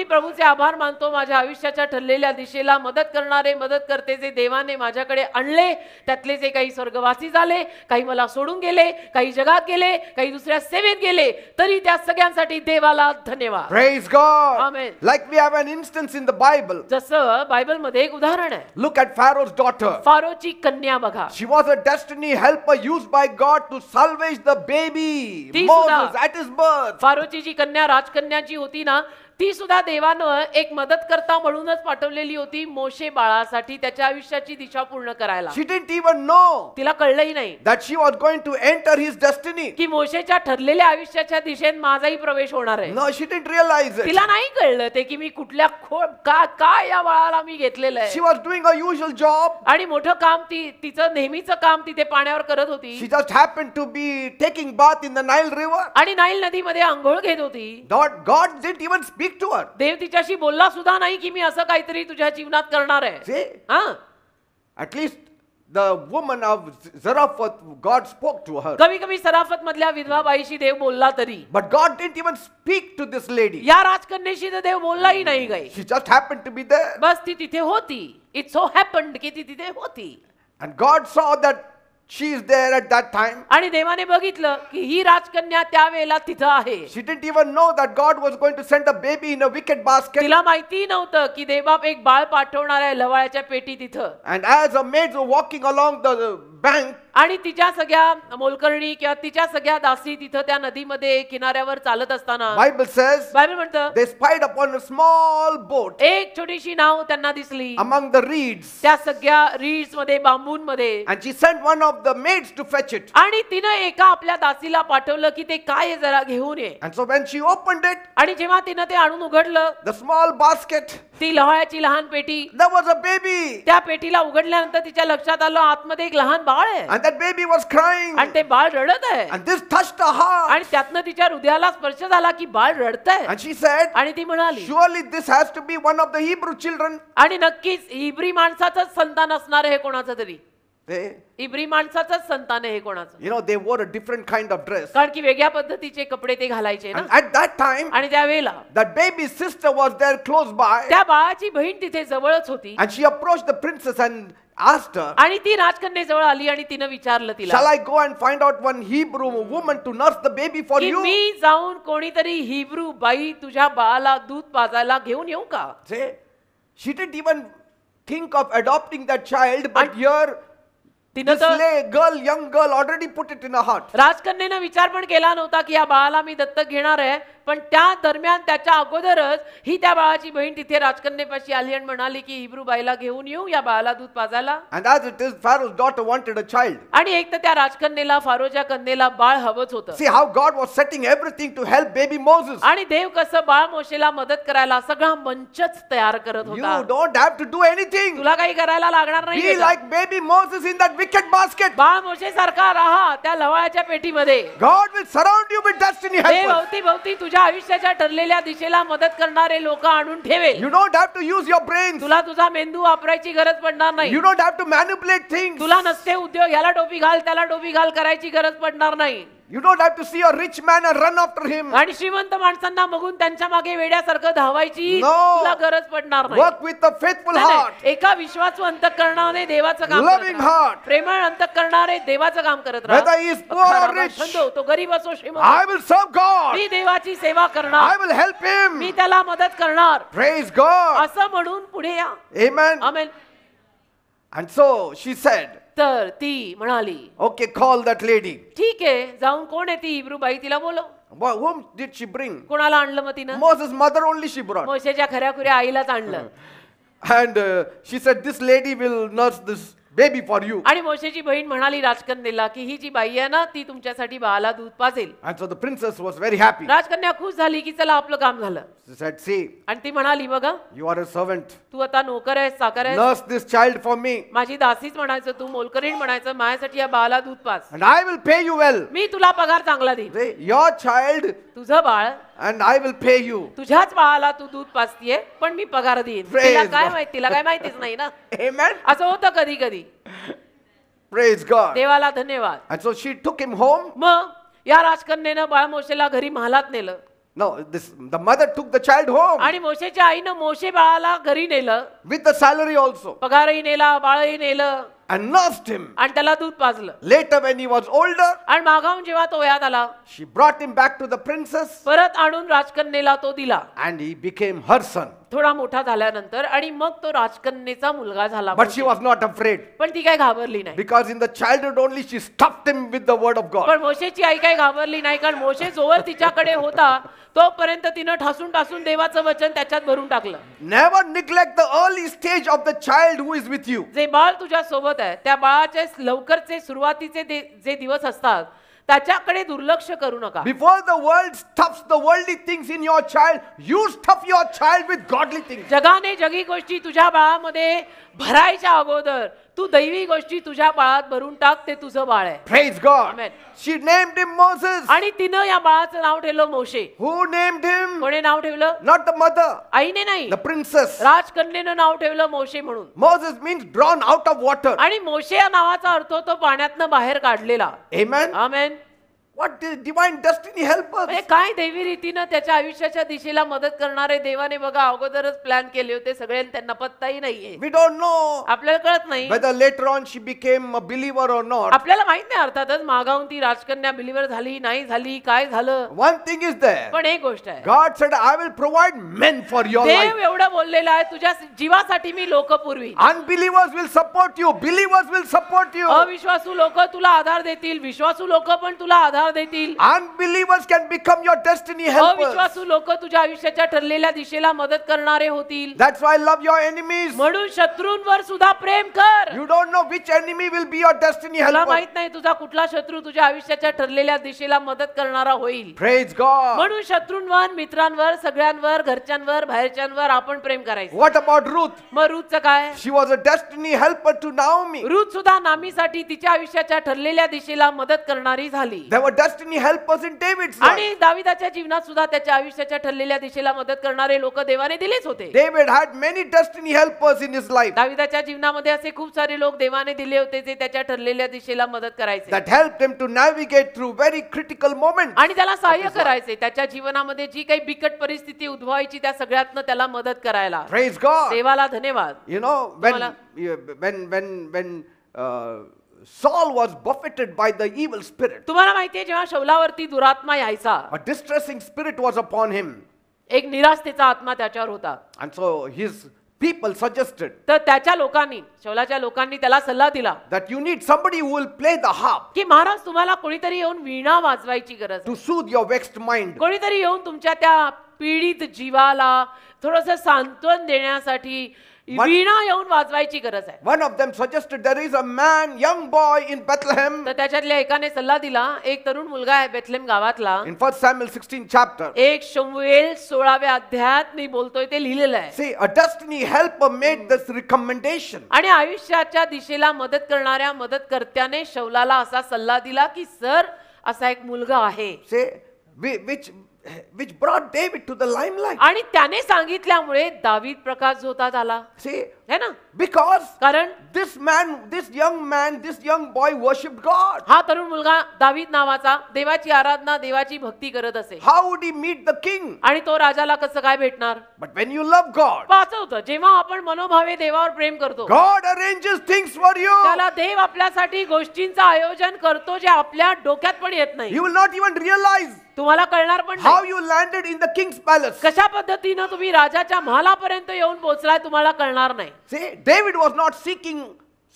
me प्रभूचे आभार मानतो माझ्या आयुष्याच्या ठरलेल्या दिशेला मदत करणारे मदत करते जे देवाने माझ्याकडे आणले त्यातले जे काही स्वर्गवासी झाले काही मला सोडून गेले काही जगात गेले काही दुसऱ्या सेवेत गेले तरी त्या सगळ्यांसाठी देवाला धन्यवाद praise God amen like we जसं बायबल मध्ये एक उदाहरण आहे लुक ऍट Pharaoh's डॉटर फारोची कन्या बघा she was a destiny help used by God to salvage the baby फारोची जी कन्या राजकन्याची होती ना ती सुद्धा देवानं एक मदत करता म्हणूनच पाठवलेली होती मोशे बाळासाठी त्याच्या आयुष्याची दिशा पूर्ण करायला She didn't इवन नो तिला कळलंही नाही that she was going to enter his destiny की मोशेच्या ठरलेल्या आयुष्याच्या दिशेत माझाही प्रवेश होणार आहे नो शी डिडंट रियलाइज तिला नाही कळलं ते की मी कुठल्या खो का काय या बाळाला मी घेतलेलं आहे she was doing a usual job आणि मोठं काम ती तिचं नेहमीचं काम तिथे पाण्यावर करत होती she just happen to be taking bath in the Nile river आणि नाईल नदीमध्ये आंघोळ घेत होती but God didn't even speak to her देव तिच्याशी बोलला सुद्धा नाही की मी असं काहीतरी तुझ्या जीवनात करणार आहे at least the woman of Zarephath God spoke to her कमी कमी सराफत मधल्या विधवा बाईशी देव बोलला तरी but God didn't even speak to this lady या राजकन्याशी तर देव बोललाही नाही गई she just happen to be there बस ती तिथे होती इट्स सो हॅपन्ड की ती तिथे होती and God saw that She is there at that time. devane baghitla ki hi rajkanya tya vela tithe ahe She didn't even know that God was going to send a baby in a wicked basket. tila maiti navta ki devap ek baal पाठवणार आहे cha peti tithe And as a maids were walking along the bank, आणि तिच्या सगळ्या मोलकर्णी किंवा तिच्या सगळ्या दासी तिथं त्या नदीमध्ये किनाऱ्यावर चालत असताना बायबल सेज बायबल म्हणतं they spied upon a small boat एक छोटीशी नाव त्यांना दिसली अमंग द रीड्स त्या सगळ्या रीड्स मध्ये बांबूंमध्ये मध्ये she sent one of the maids to fetch it आणि तिनं एका आपल्या दासीला पाठवलं की ते काय जरा घेऊन ये and so when she opened it आणि जेव्हा तिनं ते आणून उघडलं द स्मॉल बास्केट ती लहायाची लहान पेटी द was अ बेबी त्या पेटीला उघडल्यानंतर तिच्या लक्षात आलं आतमध्ये एक लहान बाळ आहे And that baby was crying. and ते बाळ रडत आहे And this touched her heart. आणि त्यातनं तिच्या हृदयाला स्पर्श झाला की बाळ रडत And she said, आणि ती म्हणाली Surely this has to be one of the Hebrew children. आणि नक्कीच इब्री माणसाचंच संतान असणार हे कोणाचं तरी इब्री माणसाचंच संतान हे कोणाचं you know, they wore a different kind of dress. कारण की वेगळ्या पद्धतीचे कपडे ते घालायचे ना And at that time, आणि त्यावेळेला that baby's sister was there close by. त्या बाळाची बहीण तिथे जवळच होती And she approached the princess and asked her, आणि ती राजकन्येजवळ आली आणि तिने विचारलं Shall I go and find out one Hebrew woman to nurse the baby for you? मी जाऊन कोणीतरी हिब्रू बाई तुझ्या बाळाला दूध पाजायला घेऊन येऊ का she didn't even think of adopting that child, but here तिने this तर girl girl, young girl, already put it in विचार पण केला नव्हता की या बाळाला मी दत्तक घेणार आहे पण त्या दरम्यान त्याच्या अगोदरच ही त्या बाळाची बहीण तिथे राजकन्यापाशी आली आणि म्हणाली की हिब्रू बाईला घेऊन येऊ या बाळाला दूध पाजायला And आणि एक तर त्या राजकन्येला फारोच्या कन्येला बाळ हवंच होतं how God was setting everything to help baby baby आणि देव कसं बाळ मोशेला मदत करायला सगळा मंचच तयार करत होता you don't have to do anything तुला काही करायला लागणार नाही Be like baby baby in that wicker basket बाळ मोशे सारखा राहा त्या लवाळ्याच्या पेटीमध्ये will surround you with destiny help देव helpers. भवती तुझ्या आयुष्याच्या ठरलेल्या दिशेला मदत करणारे लोक आणून ठेवेल you don't have to use your brain तुला तुझा मेंदू वापरायची गरज पडणार नाही you don't have to manipulate thing तुला नसते उद्योग ह्याला टोपी घाल त्याला टोपी घाल करायची गरज पडणार नाही you don't have to see a rich man and run after him आणि श्रीमंत माणसांना बघून त्यांच्या मागे वेड्यासारखं धावायची तुला गरज पडणार नाही work with a faithful heart एका विश्वासू अंतकरणाने देवाचं काम करत हार्ट प्रेमळ अंतकरणाने देवाचं काम करत राहा. Whether is is or rich अख्खा गरीब असो श्रीमंत आय विल सर्व गॉड मी देवाची सेवा I विल हेल्प हिम मी त्याला मदत करणार प्रेज गॉड असं म्हणून पुढे या आमेन amen And so she said, तर ती म्हणाली ओके कॉल दॅट लेडी ठीक आहे जाऊन कोण आहे ती हिब्रू बाई तिला बोलव होम डिड शी ब्रिंग कोणाला आणलं मग तिनं Moses mother only she brought मोसेच्या खऱ्या खुऱ्या आईलाच आणलं and she said this lady will nurse this baby for you आणि मोशेची बहीण म्हणाली राजकन्येला की ही जी बाई आहे ना ती तुमच्यासाठी बाळाला दूध पाजेल And so the princess very happy. राजकन्या खुश झाली की चला आपलं काम झालं आणि ती म्हणाली बघा यू आर अ servant. तू आता नोकर आहेस चाकर आहेस nurse this child for me माझी दासीच म्हणायचं तू मोलकरीण म्हणायचं माझ्यासाठी या बाळाला दूध पाज and will pay you well मी तुला पगार चांगला देईन रे Your चाइल्ड तुझं बाळ and I will pay you तुझ्याच बाळाला तू दूध पाजतीये पण मी पगार देईन तिला काय माहिती तिला काय माहितीच नाही ना Amen. असं होतं कधी कधी Praise God. देवाला धन्यवाद And so she took him home. मग या राजकन्येनं बाळमोशेला घरी महालात नेलं No, this the mother took the child home आणि मोशेच्या आईनं मोशे बाळाला घरी नेलं with the salary also. पगारही नेला बाळही नेलं and loved him. And त्याला दूध पाजलं Later, when he was older, आणि मागाहून जेव्हा तो वयात आला she brought him back to the princess परत आणून राजकन्येला तो दिला and he became her son. थोडा मोठा झाल्यानंतर आणि मग तो राजकन्याचा मुलगा झाला but she was not afraid पण ती काय घाबरली नाही because in the childhood only she stuffed him with the word of God पण मोशेची आई काय घाबरली नाही कारण मोशे जोवर तिच्याकडे होता तोपर्यंत तिनं ठासून ठासून देवाचं वचन त्याच्यात भरून टाकलं never neglect the early stage of the child who is with you जे बाळ तुझ्या सोबत आहे त्या बाळाचे लवकरचे सुरुवातीचे जे दिवस असतात त्याच्याकडे दुर्लक्ष करू नका before the world stuffs the worldly things in your child you stuff your child with godly things जगाने जगी गोष्टी तुझ्या बाळामध्ये भरायच्या अगोदर तू दैवी गोष्टी तुझ्या बाळात भरून टाक ते तुझं बाळ आहे प्रेज गॉड आणि तिनं या बाळाचं नाव ठेवलं मोशे हु नेम्ड हिम कोणे नाव ठेवलं नॉट द मदर आईने नाही प्रिन्सेस प्रिन्सेस राजकन्येनं नाव ठेवलं मोशे म्हणून Moses means drawn out of water आणि मोशे या नावाचा अर्थ तो पाण्यातनं बाहेर काढलेला amen amen what divine destiny help म्हणजे काय देवी रीतीनं त्याच्या आयुष्याच्या दिशेला मदत करणारे देवाने बघा अगोदरच प्लॅन केले होते सगळे त्यांना पत्ताही नाहीये वी डोंट नो आपल्याला कळत नाही whether later she she became or believer or not आपल्याला माहित नाही अर्थातच मागाहून ती राजकन्या बिलीवर झाली नाही झाली काय झालं वन थिंग इज देयर पण एक गोष्ट आहे God said I will provide men for your life देव एवढा बोललेला आहे तुझ्या जीवासाठी मी लोक पुरवी unbelievers will support you believers will support you अविश्वासू लोक तुला आधार देतील विश्वासू लोक पण तुला आधार आधार देतील unbelievers can become your destiny अविश्वासू लोक तुझ्या आयुष्याच्या ठरलेल्या दिशेला मदत करणारे होतील that's why love your enemies म्हणून शत्रूंवर सुद्धा प्रेम कर you don't know which enemy will be your destiny helper माहित नाही तुझा कुठला शत्रू तुझ्या आयुष्याच्या ठरलेल्या दिशेला मदत करणारा होईल प्रेज गॉड म्हणून शत्रूंवर मित्रांवर सगळ्यांवर घरच्यांवर बाहेरच्यांवर आपण प्रेम करायचं व्हॉट अबाउट रूथ मग रूथचं काय she was a destiny helper to Naomi Ruth सुद्धा नामीसाठी तिच्या आयुष्याच्या ठरलेल्या दिशेला मदत करणारी झाली देवर our destiny help us in David's life. आणि दाविदाच्या जीवनात सुद्धा त्याच्या आयुष्याच्या ठरलेल्या दिशेला मदत करणारे लोक देवाने दिलेच होते David had many destiny us in his life दाविदाच्या जीवनामध्ये असे खूप सारे लोक देवाने दिले होते जे त्याच्या ठरलेल्या दिशेला मदत करायचे that helped him to navigate through very critical moments. आणि त्याला सहाय्य करायचे त्याच्या जीवनामध्ये जी काही बिकट परिस्थिती उद्भवायची त्या सगळ्यातनं त्याला मदत करायला Praise God. देवाला धन्यवाद You know, when, when, when, when, uh, Saul was buffeted by the evil spirit. तुम्हाला माहितीये जेव्हा शौलावरती दुरात्मा यायचा A distressing spirit was upon him. एक निराशतेचा आत्मा त्याच्यावर होता And so his people suggested तर त्याच्या लोकांनी शौलाच्या लोकांनी त्याला सल्ला दिला that you need somebody who will play the harp की महाराज तुम्हाला कोणीतरी येऊन वीणा वाजवायची गरज आहे. to soothe your vexed mind. कोणीतरी येऊन तुमच्या त्या पीडित जीवाला थोडंसं सांत्वन देण्यासाठी वीणा येऊन वाजवायची गरज आहे one of them suggested there is a man young boy in Bethlehem. तर त्याच्यातल्या एकाने सल्ला दिला एक तरुण मुलगा आहे बेथलेम गावातला In 1 Samuel 16 chapter. एक शमवेल सोळाव्या अध्यायात मी बोलतोय ते लिहिलेलं आहे See, a destiny help made this recommendation आणि आयुष्याच्या दिशेला मदत करणाऱ्या मदतकर्त्याने शौलाला असा सल्ला दिला की सर असा एक मुलगा आहे see whi- which brought David to the limelight. आणि त्याने सांगितल्यामुळे दावीद प्रकाश झोतात आला See, है ना because कारण this man, this young man, this young boy worshiped God. हा तरुण मुलगा दावीद नावाचा देवाची आराधना देवाची भक्ती करत असे How would he meet the king? आणि तो राजाला कसं काय भेटणार But when you love God, वाचत जेव्हा आपण मनोभावे देवावर प्रेम करतो God arranges things for you. त्याला देव आपल्यासाठी गोष्टींचं आयोजन करतो जे आपल्या डोक्यात पण येत नाही You will not even realize तुम्हाला कळणार पण how you landed in the king's palace कशा पद्धतीनं तुम्ही राजाच्या महालापर्यंत येऊन पोहोचलाय तुम्हाला कळणार नाही David was not seeking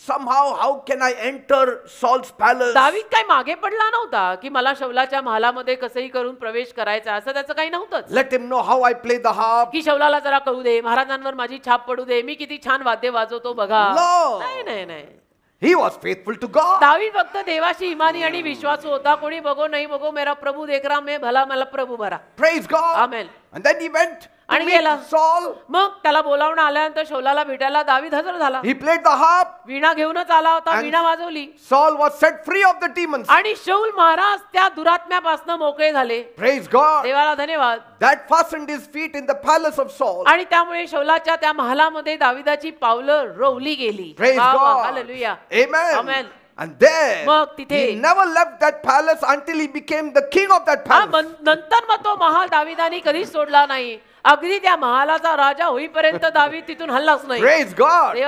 somehow how can i enter saul's palace दावीद काय मागे पडला नव्हता की मला शवलाच्या महालामध्ये कसंही करून प्रवेश करायचा असं त्याचं काही नव्हतं let him know how I play the की शवलाला जरा कळू दे महाराजांवर माझी छाप पडू दे मी किती छान वाद्य वाजवतो बघा नाही नाही नाही he was faithful to God दावीद फक्त देवाशी इमानी आणि विश्वास होता कोणी बघो नाही बघो मेरा प्रभू देख रहा मैं भला मला प्रभू भरा praise God amen and then he went आणि गेला सॉल मग त्याला बोलावणं आल्यानंतर शोलाला भेटायला दावीद हजर झाला ही प्लेड द हाफ वीणा घेऊनच आला होता वीणा वाजवली Saul was set free of the team आणि शौल महाराज त्या दुरात्म्यापासून मोकळे झाले प्रेज गॉड देवाला धन्यवाद that fastened his feet in the palace of Saul आणि त्यामुळे शौलाच्या त्या महालामध्ये दाविदाची पावलं रोवली गेली praise God hallelujah amen amen And there, मग तिथे he never left that palace until he the the king of that palace. नंतर मग तो महाल दाविदाने कधीच सोडला नाही अगदी त्या महालाचा राजा होईपर्यंत दावी तिथून हल्लाच नाही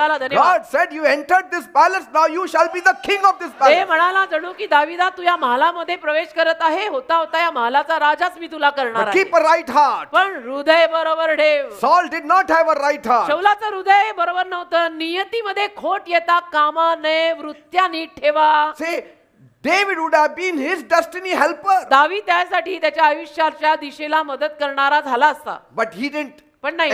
म्हणाला जणू की दाविदा तू या महालामध्ये प्रवेश करत आहे होता होता या महालाचा राजाच मी तुला करणार आहे keep पण हृदय बरोबर ठेव Saul did not have a right heart शौलाचं हृदय बरोबर नव्हतं नियतीमध्ये खोट येता कामा नये वृत्त्यानी नीट ठेवा David would have been his destiny helper. दावी त्यासाठी त्याच्या आयुष्याच्या दिशेला मदत करणारा झाला असता But he didn't. पण नाही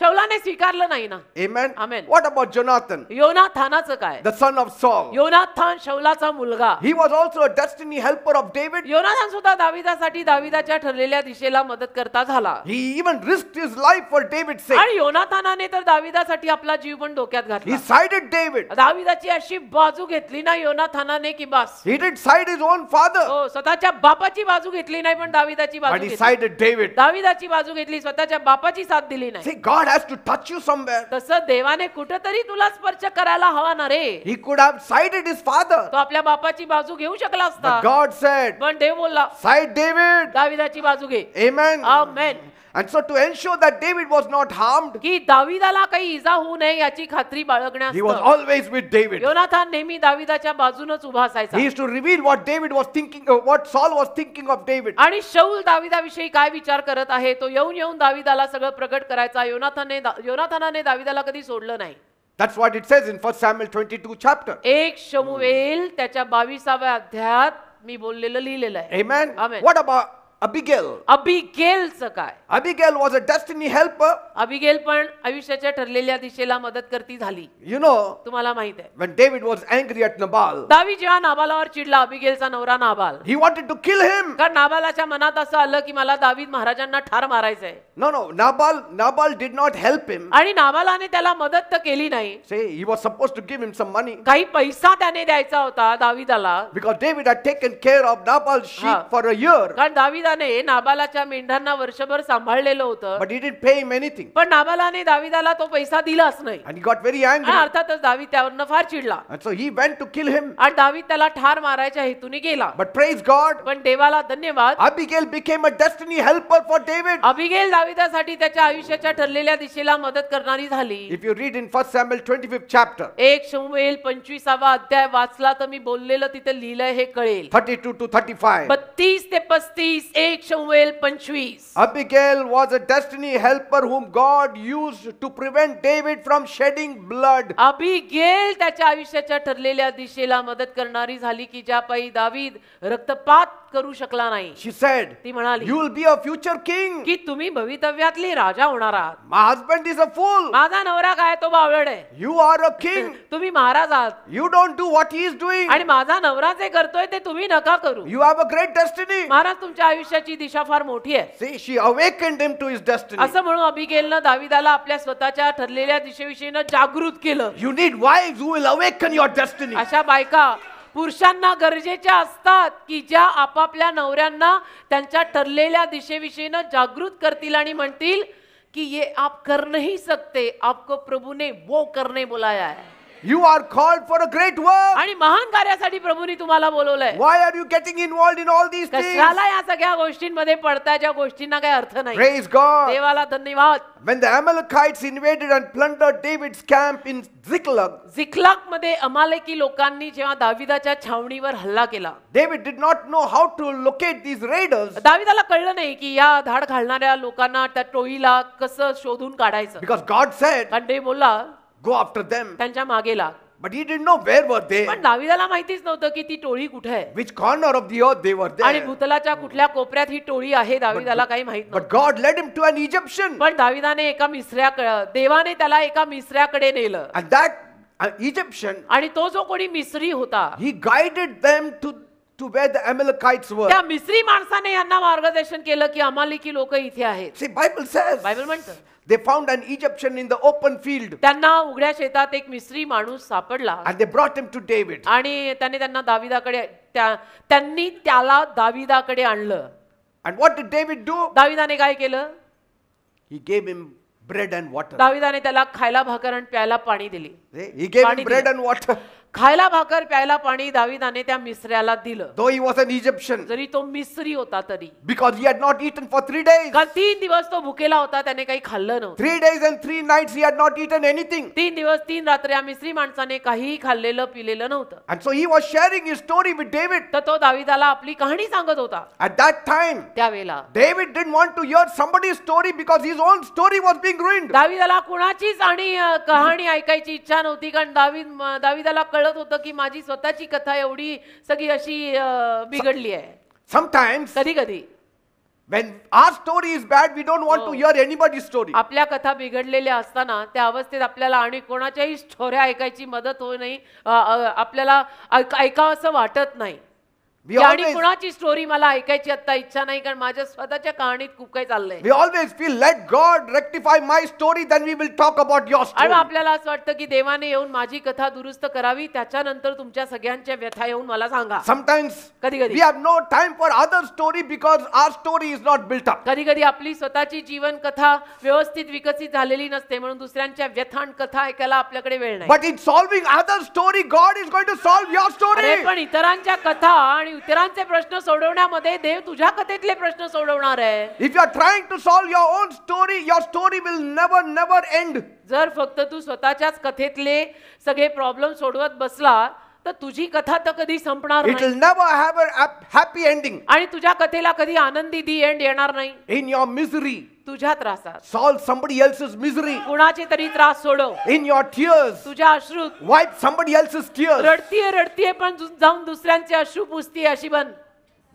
शौलाने स्वीकारलं नाही ना amen amen what about Jonathan योनाथानाचं काय द सन ऑफ सॉंग योनाथान शौलाचा मुलगा he was also a destiny helper of David योनाथान सुद्धा दाविदासाठी दाविदाच्या ठरलेल्या दिशेला मदत करता झाला he even risk his life for David say आणि योनाथानाने तर दाविदासाठी आपला जीव पण डोक्यात घातला ही साइडेड डेव्हिड दाविदाची अशी बाजू घेतली ना योनाथानाने की बस he did side his own father ओ स्वतःच्या बापाची बाजू घेतली नाही पण दाविदाची बाजू घेतली साइडेड डेव्हिड दाविदाची बाजू घेतली स्वतःच्या बापाची दिली नाही see God has to touch you somewhere तसं देवाने कुठेतरी तुला स्पर्श करायला हवा ना रे he could have sided his father तो आपल्या बापाची बाजू घेऊ शकला असता गॉड सेड पण देव बोलला साइड डेव्हिड दाविदाची बाजू घे आमेन And so to ensure that David was not harmed, की दाविदाला काही इजा होऊ नये याची खात्री बाळगण्यास he was always with David. योनाथान नेहमी दाविदाच्या बाजूनच उभा असायचा He used to reveal what David was thinking, uh, what Saul was thinking of David. आणि शौल दाविदाविषयी काय विचार करत आहे तो येऊन येऊन दाविदाला सगळं प्रकट करायचा योनाथाने योनाथानाने दाविदाला कधी सोडलं नाही That's what it says in 1 Samuel 22 chapter. एक शमूएल त्याच्या 22 व्या अध्यायात मी बोललेलं लिहिलेलं आहे Amen. What about अबिगेल अबिगेलचं काय Abigail was a destiny help Abigail पण आयुष्याच्या ठरलेल्या दिशेला मदत करती झाली यु नो तुम्हाला माहित आहे when david was angry at nabal दावी जेव्हा नाबालावर चिडला अबिगेलचा नवरा नाबाल he wanted to kill him कारण नाबालाच्या मनात असं आलं की मला दावीद महाराजांना ठार मारायचं आहे no no Nabal did not help help आणि नाबालाने त्याला मदत तर केली नाही say he was suppose to give him some काही पैसा त्याने द्यायचा होता दावीदाला because David had taken care of Nabal sheep for a year कारण दावीद दाविदाने नाबालाच्या मेंढ्यांना वर्षभर सांभाळलेलं होतं but it it pay anything पण नाबालाने दाविदाला तो पैसा दिलाच नाही आणि गॉट व्हेरी very अर्थातच दावी त्यावर फार चिडला so he went to kill him आणि दावी त्याला ठार मारायच्या हेतूने गेला बट प्रेज गॉड पण देवाला धन्यवाद Abigail became a destiny helper for David Abigail दाविदासाठी त्याच्या आयुष्याच्या ठरलेल्या दिशेला मदत करणारी झाली you read in first 1 twenty 25th chapter एक शमुएल पंचवीसावा अध्याय वाचला तर मी बोललेलं तिथे लिहिलंय हे कळेल 32 थर्टी 35, बत्तीस ते पस्तीस एक Samuel 25. Abigail was a destiny helper whom God used to prevent David from shedding blood. Abigail त्याच्या आयुष्याच्या ठरलेल्या दिशेला मदत करणारी झाली की ज्या पायी दावीद रक्तपात करू शकला नाही शी सेड ती म्हणाली you will be a future king की तुम्ही भवितव्यातली राजा होणार आहात माय हस्बंड इज अ फूल माझा नवरा काय तो बावळ आहे यू आर अ किंग तुम्ही महाराज आहात you don't do what he is doing आणि माझा नवरा जे करतोय ते तुम्ही नका करू you have a great destiny महाराज तुमच्या आयुष्याची दिशा फार मोठी आहे see she awakened him to his destiny असं म्हणून अभिगेलनं दाविदाला आपल्या स्वतःच्या ठरलेल्या दिशेविषयी जागृत केलं you need wife who will awaken your destiny अशा बायका पुरुषांना गरजेच्या असतात की ज्या आपापल्या नवऱ्यांना त्यांच्या ठरलेल्या दिशेविषयीनं जागृत करतील आणि म्हणतील की ये आप कर नहीं सकते आपको प्रभु वो करने बुलाया है You are called for a great work. आणि महान कार्यासाठी प्रभूंनी तुम्हाला बोलवलंय Why are you getting involved in all these things? कशाला या सगळ्या गोष्टींमध्ये पडताय ज्या गोष्टींना काही अर्थ नाही Praise God. देवाला धन्यवाद When the Amalekites invaded and plundered David's camp in Ziklag, झिखलाक मध्ये अमालेकी लोकांनी जेव्हा दाविदाच्या छावणीवर हल्ला केला David did not know how to locate these raiders दाविदाला कळलं नाही की या धाड घालणाऱ्या लोकांना त्या टोळीला कसं शोधून काढायचं because God said, कारण देव बोलला गो आफ्टर देम त्यांच्या मागे लाग But he didn't know where were they. पण दाविदाला माहितीच नव्हतं की ती टोळी कुठे आहे which corner of the earth they were there. आणि भूतलाच्या कुठल्या कोपऱ्यात ही टोळी आहे दाविदाला काही माहित But नव्हतं God led him to an Egyptian. पण दाविदाने एका मिसऱ्या देवाने त्याला एका मिसऱ्याकडे नेलं And that इजिप्शियन uh, आणि तो जो कोणी मिसरी होता he guided them to, to where the Amalekites were. त्या मिसरी माणसाने यांना मार्गदर्शन केलं की अमालिकी लोक इथे आहेत See, Bible says बायबल म्हणतं They found an Egyptian in the open field. त्यांना उघड्या शेतात एक मिस्री माणूस सापडला And they brought him to David. आणि त्यांनी त्यांना दाविदाकडे त्या- त्यांनी त्याला दाविदाकडे आणलं And what did David do? दाविदाने काय केलं He gave him bread and water. दाविदाने त्याला खायला भाकर आणि प्यायला पाणी दिले He gave him bread and water. खायला भाकर प्यायला पाणी दाविदाने त्या मिसऱ्याला दिलं दो ही वॉज अन इजिप्शियन जरी तो मिसरी होता तरी because he had not eaten for three days तीन दिवस तो भुकेला होता त्याने काही खाल्लं नव्हतं three days and three night he had not eaten anything तीन दिवस तीन रात्र या मिसरी माणसाने काही खाल्लेलं पिलेलं नव्हतं and so he was sharing his story with David तर तो दाविदाला आपली कहाणी सांगत होता ऍट दॅट टाइम त्यावेळेला David did want to hear somebody story because his own story was being ruin दाविदाला कुणाचीच आणि कहाणी ऐकायची इच्छा नव्हती कारण दावी दाविदाला कळत होतं की माझी स्वतःची कथा एवढी सगळी अशी बिघडली आहे समटाइम्स कधी कधी when our story is bad we don't want to hear anybody's story आपल्या कथा बिघडलेल्या असताना त्या अवस्थेत आपल्याला आणि कोणाच्याही स्टोऱ्या ऐकायची मदत होऊ नाही आपल्याला ऐका असं वाटत नाही आणि कुणाची स्टोरी मला ऐकायची आता इच्छा नाही कारण माझ्या स्वतःच्या कहाणीत खूप काही चाललंय we always feel let God rectify my story then we will talk about your story आणि आपल्याला असं वाटतं की देवाने येऊन माझी कथा दुरुस्त करावी त्याच्यानंतर तुमच्या सगळ्यांच्या व्यथा येऊन मला सांगा समटाइम्स कधी कधी कधी have no time for other story because our story is not built up कधी कधी आपली स्वतःची जीवन कथा व्यवस्थित विकसित झालेली नसते म्हणून दुसऱ्यांच्या आणि कथा ऐकायला आपल्याकडे वेळ नाही but in solving other story God is going to solve your story पण इतरांच्या कथा आणि इतरांचे प्रश्न सोडवण्यामध्ये देव तुझ्या कथेतले प्रश्न सोडवणार आहे if you are trying to solve your own story your story will never never end जर फक्त तू स्वतःच्याच कथेतले सगळे प्रॉब्लेम सोडवत बसला तर तुझी कथा तर कधी संपणार It will नाही never have आणि तुझ्या कथेला कधी आनंदी दी एंड येणार नाही इन your मिझरी तुझ्या त्रासात समबडी एल्स इज मिझरी कोणाचे तरी त्रास सोडव इन your टियर्स तुझ्या अश्रू वाईप समबडी else's tears. रडतीये रडतीये पण जाऊन दुसऱ्यांचे अश्रू पुसतीये अशी बन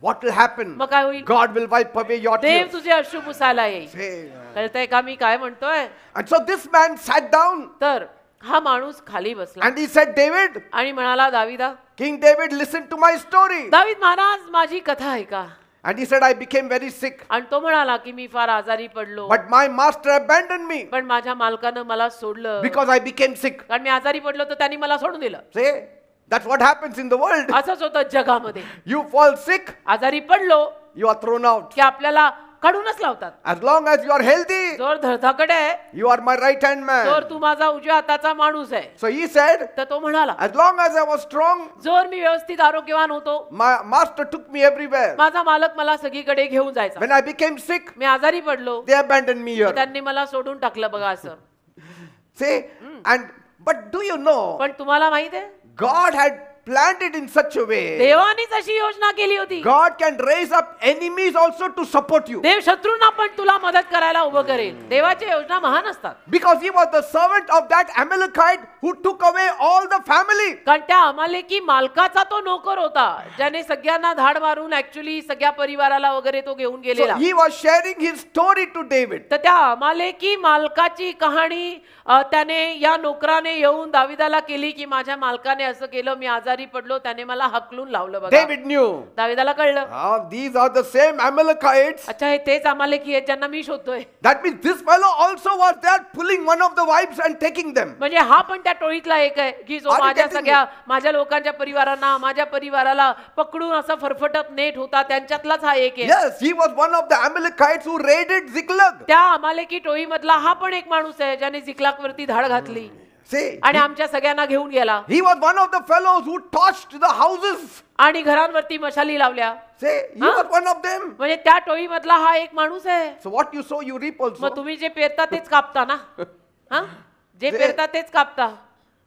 व्हाट विल हॅपन मग काय होईल will will wipe away your देव तुझे अश्रू पुसायला येईल कळतंय का मी काय म्हणतोय and so this man sat down तर हा माणूस खाली बसला अँड ही सेड डेव्हिड आणि म्हणाला दाविदा king David listen to my story दावीद महाराज माझी कथा ऐका and he said I became very sick आणि तो म्हणाला की मी फार आजारी पडलो बट माय मास्टर अबॅन्डन मी पण माझ्या मालकाने मला सोडलं बिकॉज आय बिकेम सिक कारण मी आजारी पडलो तर त्यांनी मला सोडून दिलं say that's what happens in the world असंच होतं जगामध्ये यू फॉल सिक आजारी पडलो यू आर थ्रोन आउट की आपल्याला काढूनच लावतात as long as you are healthy जोर धडधाकट आहे you are my right hand man जोर तू माझा उजव्या हाताचा माणूस आहे so he said तर तो म्हणाला as long as i was strong जोर मी व्यवस्थित आरोग्यवान होतो my master took me everywhere माझा मालक मला सगळीकडे घेऊन जायचा when i became sick मी आजारी पडलो they abandoned me here त्यांनी मला सोडून टाकलं बघा sir see and but do you know पण तुम्हाला माहित आहे god had planned it in such a way देवानीच अशी योजना केली होती God can raise up enemies also to support you देव शत्रूंना पण तुला मदत करायला उभं करेल देवाच्या योजना महान असतात because he was the servant of that Amalekite who took away all the family कारण त्या अमालेकी मालकाचा तो नोकर होता ज्याने सगळ्यांना धाड मारून ऍक्च्युअली सगळ्या परिवाराला वगैरे तो घेऊन so गेलेला he was sharing his story to David तर त्या अमालेकी मालकाची कहाणी त्याने या नोकराने येऊन दाविदाला केली की माझ्या मालकाने असं केलं मी आजारी आजारी पडलो त्याने मला हकलून लावलं बघा न्यू न्यू दाविदाला कळलं these are the same same अच्छा हे तेच आम्हाला की ज्यांना मी शोधतोय that means this fellow also was that fooling one of the wife and taking them म्हणजे हा पण त्या टोळीतला एक आहे की जो माझ्या सगळ्या माझ्या लोकांच्या परिवारांना माझ्या परिवाराला पकडून असा फरफटत नेट होता त्यांच्यातलाच हा एक आहे yes he was one of the Amalekites who raided Ziklag. त्या आमालेकी टोळीमधला हा पण एक माणूस आहे ज्याने जिकलाक वरती धाड घातली hmm. आणि आमच्या सगळ्यांना घेऊन गेला he was one of the the who आणि टॉस्ट घरांवरती मशाली लावल्या वॉज वन ऑफ म्हणजे त्या टोळी मधला हा एक माणूस आहे so what you so you you मग तुम्ही जे पेरता तेच कापता ना हा जे पेरता तेच कापता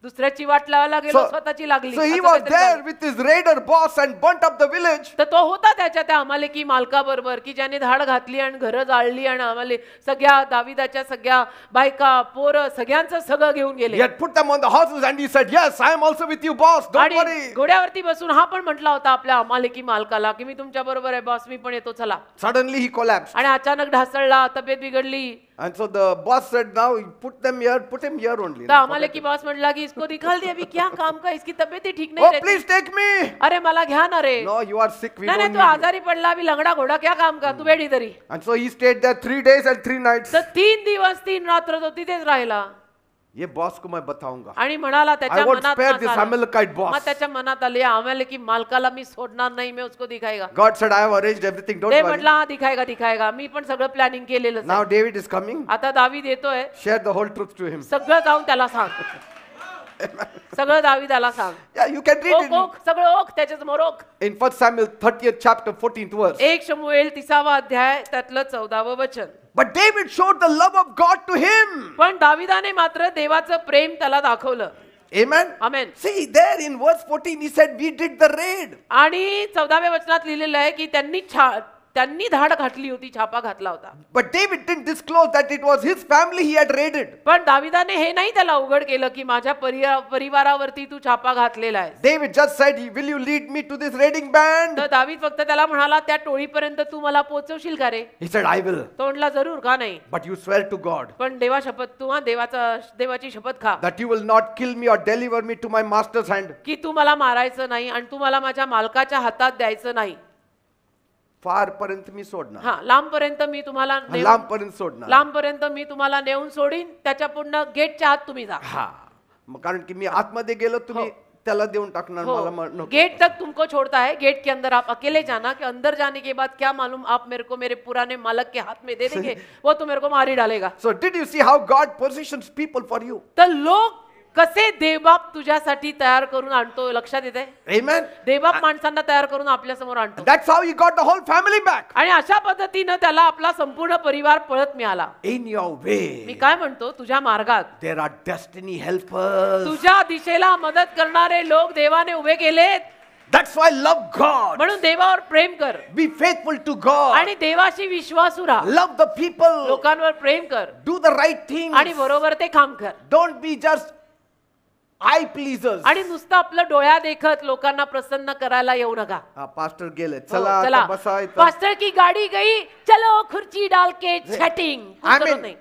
दुसऱ्याची वाट लावा लागेल स्वतःची लागली so he was there with his raider boss and burnt up the village तर तो होता त्याच्या त्या मालका मालकाबरोबर की ज्याने धाड घातली आणि घर जाळली आणि आम्हाला सगळ्या दाविदाच्या सगळ्या बायका पोरं सगळ्यांचं सगळं घेऊन गेले यात put them on the horses and he said yes I am also with you boss don't worry घोड्यावरती बसून हा पण म्हटला होता आपल्या की मालकाला की मी तुमच्या बरोबर आहे बॉस मी पण येतो चला सडनली ही कोलॅप्स आणि अचानक ढासळला तब्येत बिघडली And so the boss said, now put them here, put him here only. तो हमारे की बॉस म्हटला की इसको निकाल दे अभी क्या काम का इसकी तबीयत ही ठीक नहीं Oh, please take me. अरे mala घ्या ना No, you are sick. We नाही don't need you. आजारी पडला अभी लंगडा घोडा क्या काम का तू And so he stayed there three days and three nights. तर तीन दिवस तीन रात्र तो तिथेच राहिला ये बॉस को मैं बताऊंगा आणि म्हणाला त्याच्या मनात बॉस मग त्याच्या मनात आले आम्हाला की मालकाला मी सोडणार नाही मी उसको दिखाएगा God said I have arranged everything don't worry म्हटला दिखाएगा दिखाएगा मी पण सगळं प्लॅनिंग केलेलं नाउ डेव्हिड इज कमिंग आता दावी देतोय share the whole truth to him सगळं जाऊन त्याला सांग सगळं दाविदाला सांग यू कॅन can read ओक it ओक सगळं ओक त्याच्या समोर ओक in 1 Samuel 30th chapter 14th verse. एक शमुएल तिसावा अध्याय त्यातलं चौदावं वचन but David showed the love of God to him. पण दाविदाने मात्र देवाचं प्रेम त्याला दाखवलं Amen. आमेन see there in verse 14, he said, We did the raid. आणि चौदाव्या वचनात लिहिलेलं आहे की त्यांनी छा- त्यांनी धाड घातली होती छापा घातला होता but they with didn't disclose that it was his family he had raided पण दाविदाने हे नाही त्याला उघड केलं की माझ्या परिवारावरती तू छापा घातलेला आहे they with just said will you lead me to this raiding band दाविद फक्त त्याला म्हणाला त्या टोळीपर्यंत तू मला पोहोचवशील का रे ही सेड आय विल तोंडला जरूर का नाही but you swear to God पण देवा शपथ तू हा देवाचा देवाची शपथ खा that you will not kill me or deliver me to my master's hand की तू मला मारायचं नाही आणि तू मला माझ्या मालकाच्या हातात द्यायचं नाही फार पर्यंत मी सोडणार हा पर्यंत मी तुम्हाला लांब पर्यंत सोडणार लांबपर्यंत मी तुम्हाला नेऊन सोडीन त्याच्या पुढनं गेटच्या आत तुम्ही जा हा कारण की मी आतमध्ये गेलो तुम्ही हो. त्याला देऊन टाकणार हो. मला म- गेट तक तुमको छोड़ता है गेट के अंदर आप अकेले जाना कि अंदर जाने के बाद क्या मालूम आप मेरे को मेरे पुराने मालक के हाथ में दे देंगे वो तो मेरे को मार ही डालेगा so did you see how God position people for you तर लोक कसे देवबाप तुझ्यासाठी तयार करून आणतो लक्षात येते देवबाप माणसांना तयार करून आपल्या समोर आणतो That's आणि अशा पद्धतीनं त्याला आपला संपूर्ण परिवार पळत मिळाला इन युअर वे मी काय म्हणतो तुझ्या मार्गात देर आर डेस्टिनी हेल्पर्स तुझ्या दिशेला मदत करणारे लोक देवाने उभे केलेत That's why love God. म्हणून देवावर प्रेम कर बी फेथफुल टू गॉड आणि देवाशी विश्वासू राहा Love the people. लोकांवर प्रेम कर डू द राईट थिंग आणि बरोबर ते काम कर don't be just eye pleasers आणि नुसतं आपलं डोळ्या देखत लोकांना प्रसन्न करायला येऊ नका पास्टर गेले हो, चला आता बसायचं पास्टर की गाडी गई चलो खुर्ची डाल के chatting I mean,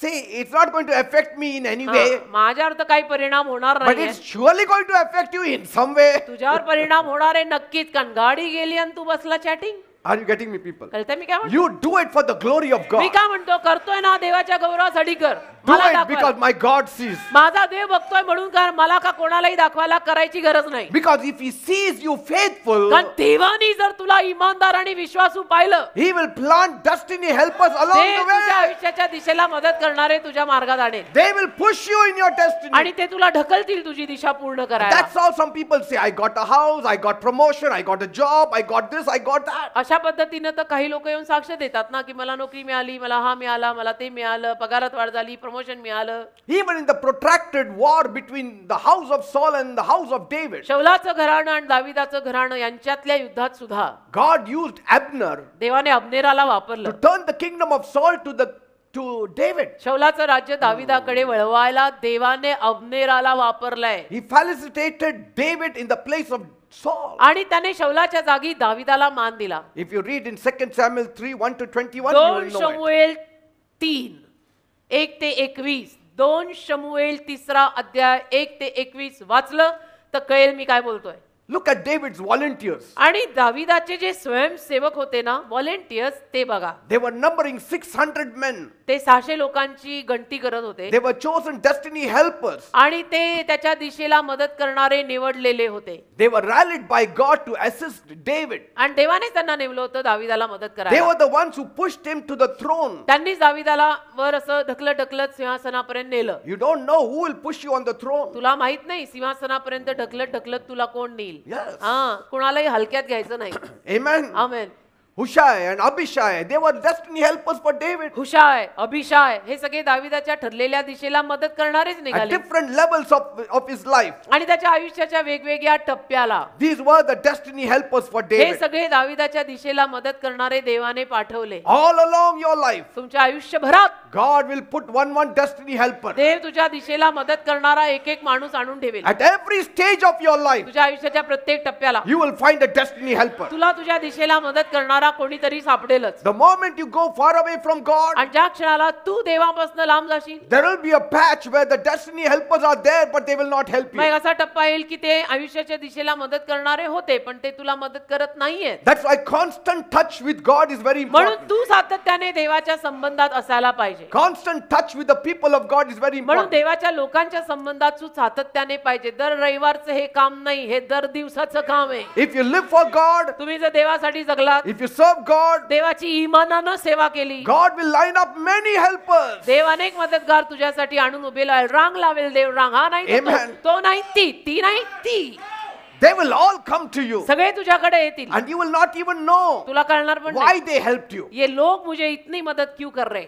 see, it's not going to affect me in any way, माझ्यावर तर काही परिणाम होणार but नाही it's surely going to affect you in some way. तुझ्यावर परिणाम होणार आहे नक्कीच कारण गाडी गेली आणि तू बसला chatting Are you getting me people? कळतंय मी काय म्हणतो You do it for the glory of me God. काय म्हणतो करतोय ना देवाच्या गौरवासाठी कर Do it because my God sees. माझा देव बघतोय म्हणून कर मला का कोणालाही दाखवायला करायची गरज नाही Because if He sees you कारण faithful, देवानी जर तुला इमानदार आणि विश्वासू पाहिलं He will plant destiny helpers us along the तुझ्या way. आयुष्याच्या दिशेला मदत करणारे तुझ्या मार्गात आणेल They will push you in your destiny. आणि ते तुला ढकलतील तुझी दिशा पूर्ण करायला That's how some people say, I got a house, I got promotion, I got a job, I got this, I got that. अशा पद्धतीनं तर काही लोक येऊन साक्ष देतात ना की मला नोकरी मिळाली मला हा मिळाला मला ते मिळालं पगारात वाढ झाली प्रमोशन मिळालं he the protracted war between the house of Saul and the house of David शौलाचं घराणं आणि दाविदाचं घराणं यांच्यातल्या युद्धात सुद्धा गॉड युज अबनर देवाने अबनेराला वापरलं turn the kingdom of Saul to the to David शौलाचं राज्य दाविदाकडे oh. वळवायला देवाने अबनेराला वापरलंय he facilitated David in the place of Saul. आणि त्याने शौलाच्या जागी दाविदाला मान दिला if you read in second Samuel 3 1 to 21, you दोन will शमुएल तीन एक ते एकवीस दोन शमुएल तिसरा अध्याय एक ते एकवीस वाचलं तर कळेल मी काय बोलतोय लुक at David's volunteers. आणि दाविदाचे जे स्वयंसेवक होते ना व्हॉलेंटियर्स ते बघा They were numbering 600 men. ते सहाशे लोकांची गणती करत होते They were chosen destiny helpers. आणि ते त्याच्या दिशेला मदत करणारे निवडलेले होते They were rallied by God to assist David. आणि देवानेच त्यांना नेमलं होतं दाविदाला मदत They करायला were the ones who pushed him to the throne. त्यांनी दाविदाला वर असं ढकल ढकलत सिंहासनापर्यंत नेलं You don't know who will push you on the throne. तुला माहित नाही सिंहासनापर्यंत ढकलत ढकलत तुला कोण नेईल हा कोणालाही हलक्यात घ्यायचं नाही Amen. amen हुशाय आणि Abishai they were destiny helpers for David Hushai Abishai हे सगळे दाविदाच्या ठरलेल्या दिशेला मदत करणारेच निघाले different levels of of his life आणि त्याच्या आयुष्याच्या वेगवेगळ्या टप्प्याला these were the destiny helpers for David हे सगळे दाविदाच्या दिशेला मदत करणारे देवाने पाठवले ऑल अलोंग युअर लाइफ तुमच्या आयुष्यभरात God will put one one destiny helper देव तुझ्या दिशेला मदत करणारा एक एक माणूस आणून ठेवेल at every stage of your life तुझ्या आयुष्याच्या प्रत्येक टप्प्याला you will find a destiny helper तुला तुझ्या दिशेला मदत करणारा करणारा कोणीतरी सापडेलच the moment you go far away from God आणि ज्या क्षणाला तू देवापासून लांब जाशील there will be a patch where the destiny helpers are there but they will not help you मग असा टप्पा येईल की ते आयुष्याच्या दिशेला मदत करणारे होते पण ते तुला मदत करत नाहीये that's why constant touch with God is very म्हणून तू सातत्याने देवाच्या संबंधात असायला पाहिजे constant touch with the people of God is very म्हणून देवाच्या लोकांच्या संबंधात तू सातत्याने पाहिजे दर रविवारचं हे काम नाही हे दर दिवसाचं काम आहे if you live for God तुम्ही जर देवासाठी जगलात इफ यू serve God, देवाची इमानानं सेवा केली God will line up many helpers. देव अनेक मदतगार तुझ्यासाठी आणून उभे लावेल रांग लावेल देव रांग हा नाही तो- नाही ती ती नाही ती They will all come to you, सगळे तुझ्याकडे येतील and you will not even know तुला कळणार पण नाही. why they helped you. ये लोग मुझे इतनी मदत क्यों कर रहे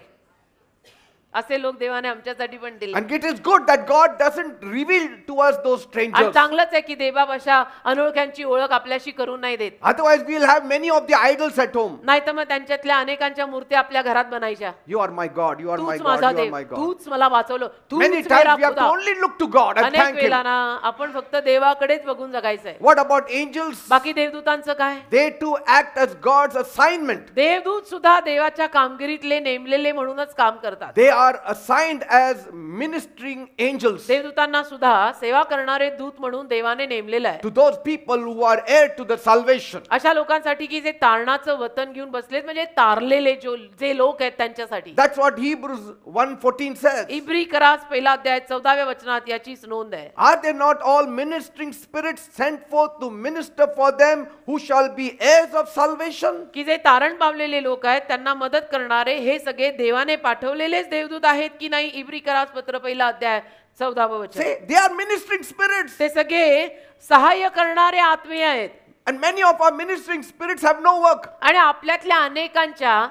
असे लोक देवाने आमच्यासाठी पण दिले it is good that God doesn't doesn't to us those strangers आणि चांगलंच आहे की देवा भाषा अनोळख्यांची ओळख आपल्याशी करून नाही देत otherwise will will have many the the idols home नाही तर मग त्यांच्यातल्या अनेकांच्या मूर्ती आपल्या घरात बनायच्या you are my God you are my God you are my God तूच मला वाचवलं तूच many times we we only look to God look to you ना आपण फक्त देवाकडेच बघून जगायचं आहे व्हॉट अबाउट एंजल्स बाकी देवदूतांचं काय they to act as God's assignment देवदूत सुद्धा देवाच्या कामगिरीतले नेमलेले म्हणूनच काम करतात दे are assigned as ministering angels देवदूतांना सुद्धा सेवा करणारे दूत म्हणून देवाने नेमलेलं आहे to those people who are heir to the salvation अशा लोकांसाठी की जे तारणाचं वतन घेऊन बसलेत म्हणजे तारलेले जो जे लोक आहेत त्यांच्यासाठी that's what hebrews 1:14 says इब्री करास पहिला अध्याय 14 14व्या वचनात याची नोंद आहे are they not all ministering spirits sent forth to minister for them who shall be heirs of salvation की जे तारण पावलेले लोक आहेत त्यांना मदत करणारे हे सगळे देवाने पाठवलेलेच देवदूत स्वर्गदूत आहेत की नाही इब्री कराच पत्र पहिला अध्याय चौदावं Say, वचन दे आर ministering spirits. ते सगळे सहाय्य करणारे आत्मे आहेत and many of our ministering spirits have no work आणि आपल्यातल्या अनेकांच्या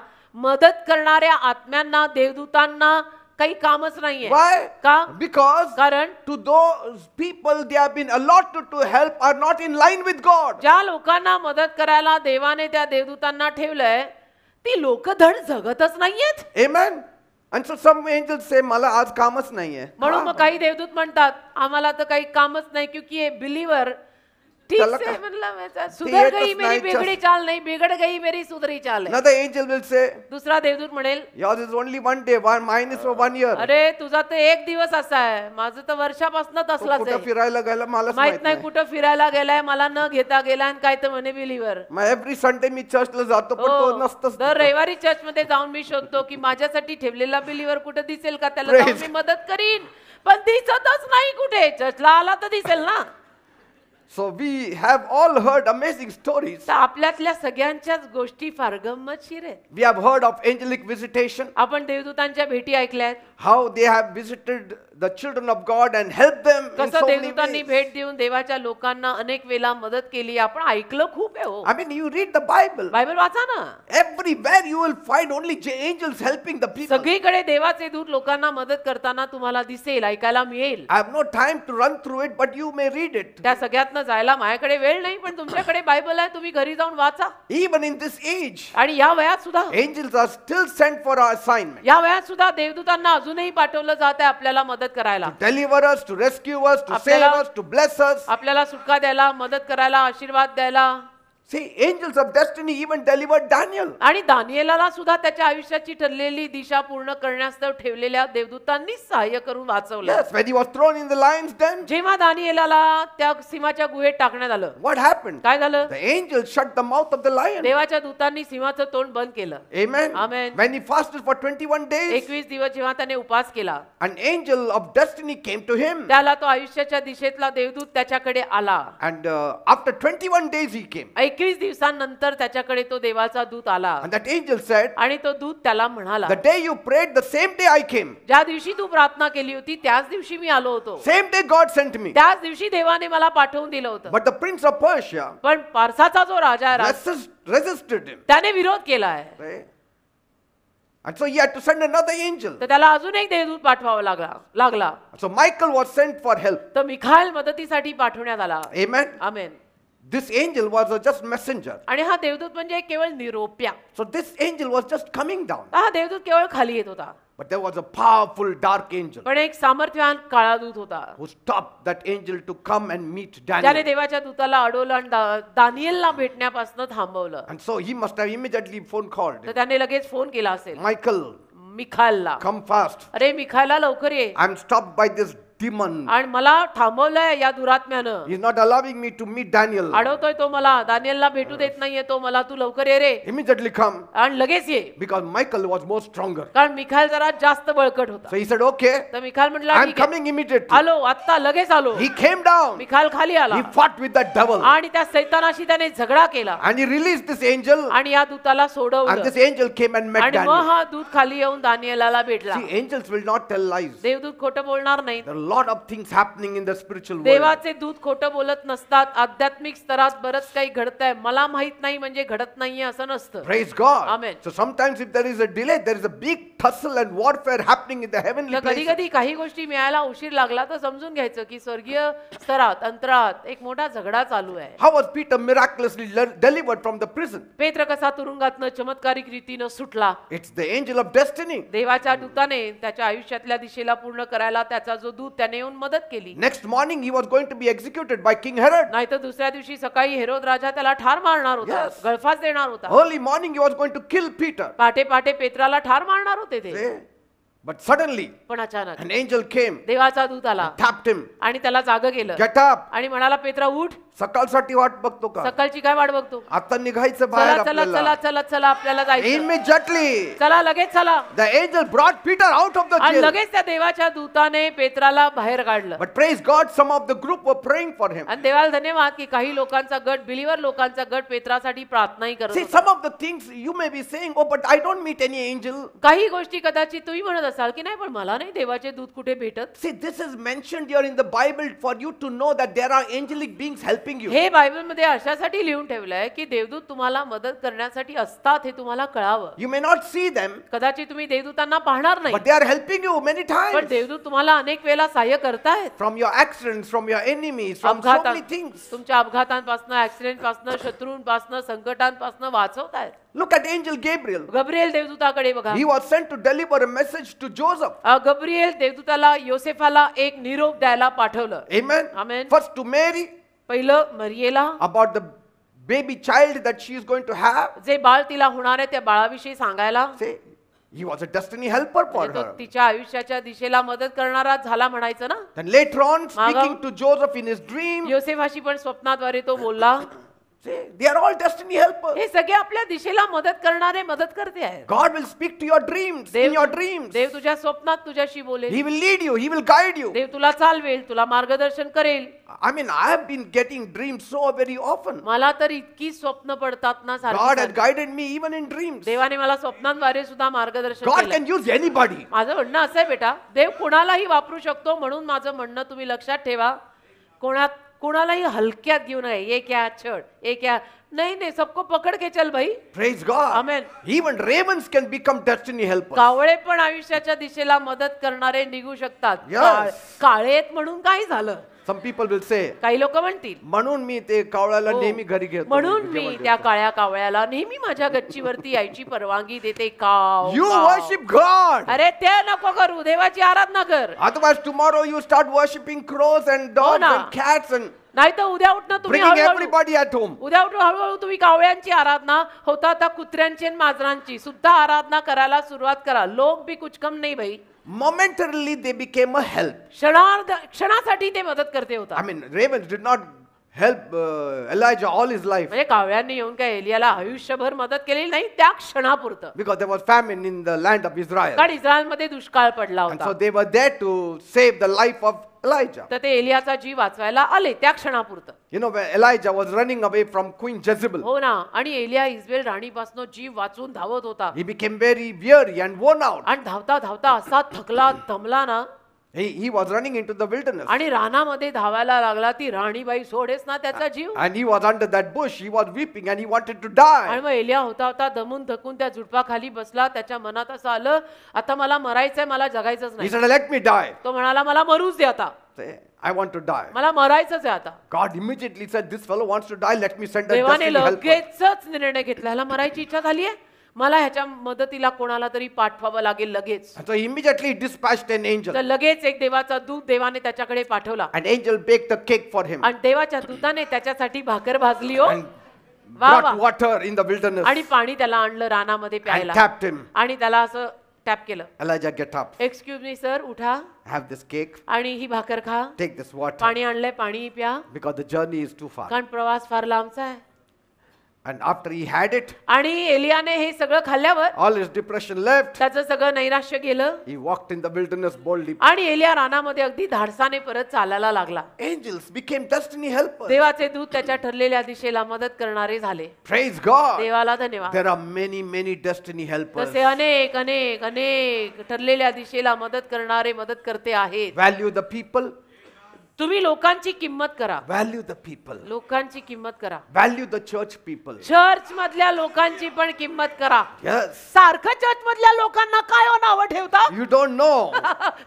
मदत करणाऱ्या आत्म्यांना देवदूतांना काही कामच नाहीये Why? का बिकॉज कारण to those people they have been allotted to help are not in line with God ज्या लोकांना मदत करायला देवाने त्या देवदूतांना ठेवलंय ती लोक धड जगतच नाहीयेत Amen. And so some angels मला आज कामच नाहीये म्हणून मग काही देवदूत म्हणतात आम्हाला तर काही कामच नाही क्युकी हे बिलीवर ठीक सुधर मेरी चाल नाही बिघड गई मेरी सुधरी चाल दुसरा देवदूत म्हणेल Yours is only one day one is one अरे तुझा तर एक दिवस असा आहे माझं तर वर्षापासून असला फिरायला गेला मला माहित नाही कुठं फिरायला गेलाय मला न घेता गेला आणि काय तर म्हणे बिलीवर एव्हरी संडे मी ला जातो पण हो. दर रविवारी चर्च मध्ये जाऊन मी शोधतो की माझ्यासाठी ठेवलेला बिलीवर कुठे दिसेल का त्याला मी मदत करीन पण दिसतच नाही कुठे चर्चला आला तर दिसेल ना So we have all heard amazing stories. तर आपल्यातल्या सगळ्यांच्याच गोष्टी फार गंमतशीर आहेत We have heard of angelic visitation, आपण देवदूतांच्या भेटी ऐकल्यात how they have visited children of God and help देवदूतांनी भेट देऊन देवाच्या लोकांना अनेक वेळा मदत केली आपण ऐकलं खूप दिसेल ऐकायला मिळेल I have no time to run through it but you may read it त्या सगळ्यात जायला माझ्याकडे वेळ नाही पण तुमच्याकडे बायबल आहे तुम्ही घरी जाऊन वाचा ही इन दिस एज आणि या वयात सुद्धा एंजल्स असाइन या वयात सुद्धा देवदूतांना अजूनही पाठवलं जात आहे आपल्याला मदत मदत करायला deliver us, to rescue us, to save आपल्याला- us, to आपल्याला सुटका द्यायला मदत करायला आशीर्वाद द्यायला See, angels of destiny even delivered आणि दानियेलाला सुद्धा त्याच्या आयुष्याची ठरलेली दिशा पूर्ण करण्यास ठेवलेल्या देवदूतांनी सहाय्य करून वाचवलं जेव्हा दानियेला त्या सीमाच्या गुहेत टाकण्यात आलं व्हॉट हॅपन काय झालं angel shut the mouth of the lion देवाच्या दूतांनी सीमाचं तोंड बंद केलं many fast for twenty one day एकवीस दिवस जेव्हा त्याने उपास केला and angel of destiny came to him त्याला तो आयुष्याच्या दिशेतला देवदूत त्याच्याकडे आला and after twenty one days he came ऐक एकवीस दिवसांनंतर त्याच्याकडे तो देवाचा दूत आला आणि तो दूत त्याला म्हणाला the day you prayed the same day I came ज्या दिवशी तू प्रार्थना केली होती त्याच दिवशी मी आलो होतो same day God sent me त्याच दिवशी देवाने मला पाठवून दिलं होतं but the prince of Persia पण पारसाचा जो राजा रेजिस्टेड त्याने विरोध केला आहे And so he had to send another angel. तर त्याला अजून एक देवदूत पाठवावा लागला लागला. So Michael was sent for help. तर मिखाएल मदतीसाठी पाठवण्यात आला. Amen. Amen. This angel was a just messenger. आणि हा देवदूत म्हणजे केवळ निरोप्या So this angel was just coming down. हा देवदूत केवळ खाली येत होता But there was a powerful dark angel पण एक सामर्थ्यवान काळा दूत होता who stopped that angel to come and meet ज्याने Daniel. देवाच्या दूताला अडवलं आणि दा- दानियलला भेटण्यापासून थांबवलं And so he must have immediately phone called तर त्याने लगेच फोन केला असेल Michael, मिखालला come fast. अरे मिखायला लवकर ये I'm stopped by this आणि मला थांबवलंय या दुरात्म्यानं is not allowing me to me Daniel आडवतोय तो मला डॅनियलला भेटू देत नाहीये तो मला तू लवकर ये रे इमिजिएटली कम आणि लगेच ये because Michael was more stronger कारण मिखाल जरा जास्त बळकट होता लगेच आलो ही खेम डाव मिखाल खाली आला विथ द आणि त्या सैतानाशी त्याने झगडा केला आणि रिलीज दिस एंजल आणि या दूताला सोडवल मग हा दूध खाली येऊन डॅनियलला भेटला एंजल्स विल नॉट टेल बोलणार नाही lot of things happening in the spiritual world. देवाचे दूत खोटं बोलत नसतात आध्यात्मिक स्तरात बरंच काही घडतंय मला माहित नाही म्हणजे घडत नाहीये असं नसतं Praise God. Amen. So sometimes if there is a delay, there is a big tussle and warfare happening in the heavenly कधी कधी काही गोष्टी मिळायला उशीर लागला तर समजून घ्यायचं की स्वर्गीय स्तरात अंतरात एक मोठा झगडा चालू आहे How was Peter miraculously le- delivered from the prison? पेत्र कसा तुरुंगातनं चमत्कारिक रीतीने सुटला It's the angel of destiny. देवाच्या दूताने त्याच्या आयुष्यातल्या दिशेला पूर्ण करायला त्याचा जो दूत त्याने येऊन मदत केली next morning he was going to be executed by king Herod नाहीतर दुसऱ्या दिवशी सकाळी हेरोद राजा त्याला ठार मारणार होता Yes. गळफास देणार होता early morning he was going to kill Peter पाटे पाटे पेत्राला ठार मारणार होते ते But suddenly पण अचानक an angel came, देवाचा दूत आला tapped him, आणि त्याला जाग केलं get up. आणि म्हणाला पेत्रा उठ सकाळसाठी वाट बघतो का सकाळची काय वाट बघतो आता निघायचं बाहेर चला चला चला चला आपल्याला जायचं चला लगेच चला the angel brought Peter out of the jail लगेच त्या देवाच्या दूताने पेत्राला बाहेर काढलं but praise God some of the group were praying for him आणि देवाला धन्यवाद की काही लोकांचा गट बिलीवर लोकांचा गट पेत्रासाठी प्रार्थनाही करत see some of the things you may be saying oh but I don't meet any angel काही गोष्टी कदाचित तुम्ही म्हणत असाल की नाही पण मला नाही देवाचे दूत कुठे भेटत see this is mentioned here in the Bible for you to know that there are angelic beings helping you हे बायबलमध्ये अशासाठी लिहून ठेवलंय की देवदूत तुम्हाला मदत करण्यासाठी असतात हे तुम्हाला कळावं you may not see them कदाचित तुम्ही देवदूतांना पाहणार नाही but they are helping you many times पण देवदूत तुम्हाला अनेक वेळा सहाय्य करतायत from your accident from your enemies from so many things तुमच्या अपघातांपासून ऍक्सिडेंट पासून शत्रूंपासून संकटांपासून वाचवतायत Look at angel Gabriel. Gabriel देवदूताकडे बघा. He was sent to deliver a message to Joseph. Gabriel देवदूताला योसेफाला एक निरोप द्यायला पाठवलं. Amen. Amen. First to Mary. पहिलं मरियेला about the baby child that she is going to have जे बाळ तिला होणार आहे त्या बाळाविषयी सांगायला he was a a helper helper for म्हणजे तिच्या आयुष्याच्या दिशेला मदत करणारा झाला म्हणायचं ना then later on speaking to Joseph in his dream योसेफाशी पण स्वप्नाद्वारे तो बोलला दे ऑल डेस्टिनी हे सगळे आपल्या दिशेला मदत करणारे मदत करते आहेत God will speak to your dreams in your dreams देव तुझ्या स्वप्नात तुझ्याशी बोलेल he will lead you he will guide you देव तुला चालवेल तुला मार्गदर्शन करेल I mean I have been getting dream so very often मला तर इतकी स्वप्न पडतात ना सारखी God has guided me even in dreams देवाने मला स्वप्नांद्वारे सुद्धा मार्गदर्शन गॉड कॅन यूज एनीबॉडी माझं म्हणणं असं आहे बेटा देव कोणालाही वापरू शकतो म्हणून माझं म्हणणं तुम्ही लक्षात ठेवा कोणात कोणालाही हलक्यात घेऊ नये ये क्या छड ये क्या नाही नाही सबको पकड के चल भाई praise God amen even ravens can become help कावळे पण आयुष्याच्या दिशेला मदत करणारे निघू शकतात काळेत म्हणून काय झालं सम पीपल विल से काही लोक म्हणतील म्हणून मी ते कावळ्याला हो. नेहमी घरी घेतो म्हणून म्हणजे मी म्हणजे त्या काळ्या कावळ्याला नेहमी माझ्या गच्चीवरती यायची परवानगी देते का यू वर्शिप गॉड अरे ते नको करू देवाची आराधना कर otherwise tomorrow you start worshipping crows and dogs and cats cats नाही तर उद्या उठणं तुम्ही हळूहळू उद्या उठून हळूहळू तुम्ही कावळ्यांची आराधना होता आता कुत्र्यांची आणि मांजरांची सुद्धा आराधना करायला सुरुवात करा लोक बी कुचकम नाही भाई momentarily they became a help. क्षणार्ध क्षणासाठी te madat karte hota I mean, raven did not help uh, Elijah all his life म्हणजे कावळ्यांनी येऊन काय एलियाला आयुष्यभर मदत केलेली नाही त्या क्षणापुरतं because there was famine in the land of Israel. कारण इस्रायलमध्ये दुष्काळ पडला And so they were there to save the life of Elijah. तर ते एलियाचा जीव वाचवायला आले त्या क्षणापुरतं You know where Elijah was running away from Queen Jezebel. हो ना आणि एलिया rani राणीपासून जीव वाचून धावत होता He became very weary and worn out. आणि धावता धावता असा थकला दमला ना He, he was running into the wilderness. आणि रानामध्ये धावायला लागला ती राणीबाई सोडेस ना त्याचा जीव And he was under that bush. He was weeping and he wanted to आणि die. मग एलिया होता होता दमून धकून त्या झुडपाखाली बसला त्याच्या मनात असं आलं आता मला मरायचंय मला जगायचंच He said, Let me die. तो म्हणाला मला मरूच दे आता आय वॉन्ट टू डाय मला मरायचंच आहे आता God immediately said this fellow wants to die let me send देवाने लगेचच निर्णय घेतला ह्याला मरायची इच्छा झाली आहे मला ह्याच्या मदतीला कोणाला तरी पाठवावं लागेल लगेच इमिजिएटली डिस्पॅच एन एंजल तर लगेच एक देवाचा दूत देवाने त्याच्याकडे पाठवला and angel bake the cake for him आणि देवाच्या दूताने त्याच्यासाठी भाकर भाजली हो वाटर इन brought वा. आणि पाणी त्याला आणलं रानामध्ये प्यायला आणि त्याला असं टॅप केलं Elijah get up excuse me sir उठा हॅव दिस केक आणि ही भाकर खा टेक दिस वॉटर पाणी आणले पाणी प्या because the journey is too far कारण प्रवास फार लांबचा आहे And after he had it, आणि एलियाने हे सगळं खाल्ल्यावर all his depression left. त्याचं सगळं नैराश्य गेलं He walked in the wilderness boldly. आणि एलिया रानामध्ये अगदी धाडसाने परत चालायला लागला Angels became destiny helpers. देवाचे दूत त्याच्या ठरलेल्या दिशेला मदत करणारे झाले Praise God. देवाला धन्यवाद There are many, many destiny helpers. तसे अनेक अनेक अनेक ठरलेल्या दिशेला मदत करणारे मदत करते आहेत Value the people, तुम्ही लोकांची किंमत करा व्हॅल्यू द पीपल लोकांची किंमत करा value the church people church मधल्या लोकांची पण किंमत करा सारखं चर्च मधल्या लोकांना काय हो नावं ठेवता you don't know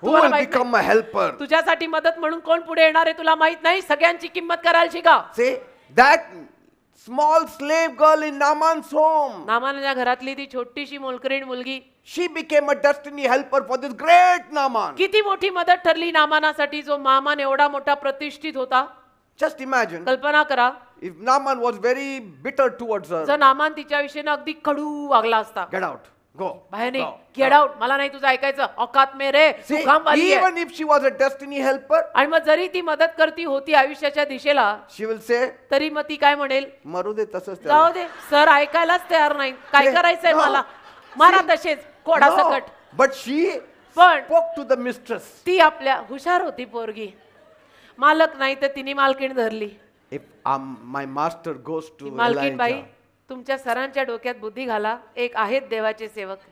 who will become a helper तुझ्यासाठी मदत म्हणून कोण पुढे येणार आहे तुला माहित नाही सगळ्यांची किंमत कराल शिका say that small slave girl in Naaman's home नामानच्या घरातली ती छोटीशी मोलकरीण मुलगी she became a destiny helper for this great Naaman. किती मोठी मदत ठरली नामानासाठी जो मामान एवढा मोठा प्रतिष्ठित होता Just imagine कल्पना करा if Naaman was very bitter towards her. जर नामान तिच्या विषयीनं अगदी कडू वागला असता Get out. Go. बाहेर नाही गेट आउट मला नाही तुझं ऐकायचं औकात मे रे See, तू खांब आहे. even if she was a destiny helper, आणि मग जरी ती मदत करती होती आयुष्याच्या दिशेला she will say, तरी मग ती काय म्हणेल "मरू दे तसंच जाऊ दे सर ऐकायलाच तयार नाही काय करायचंय मला मला मारा तसेच सकट but she spoke to the mistress ती आपल्या हुशार होती पोरगी मालक नाही तर तिने मालकीण धरली if my master goes to मालकीण बाई तुमच्या सरांच्या डोक्यात बुद्धी घाला एक आहेत देवाचे सेवक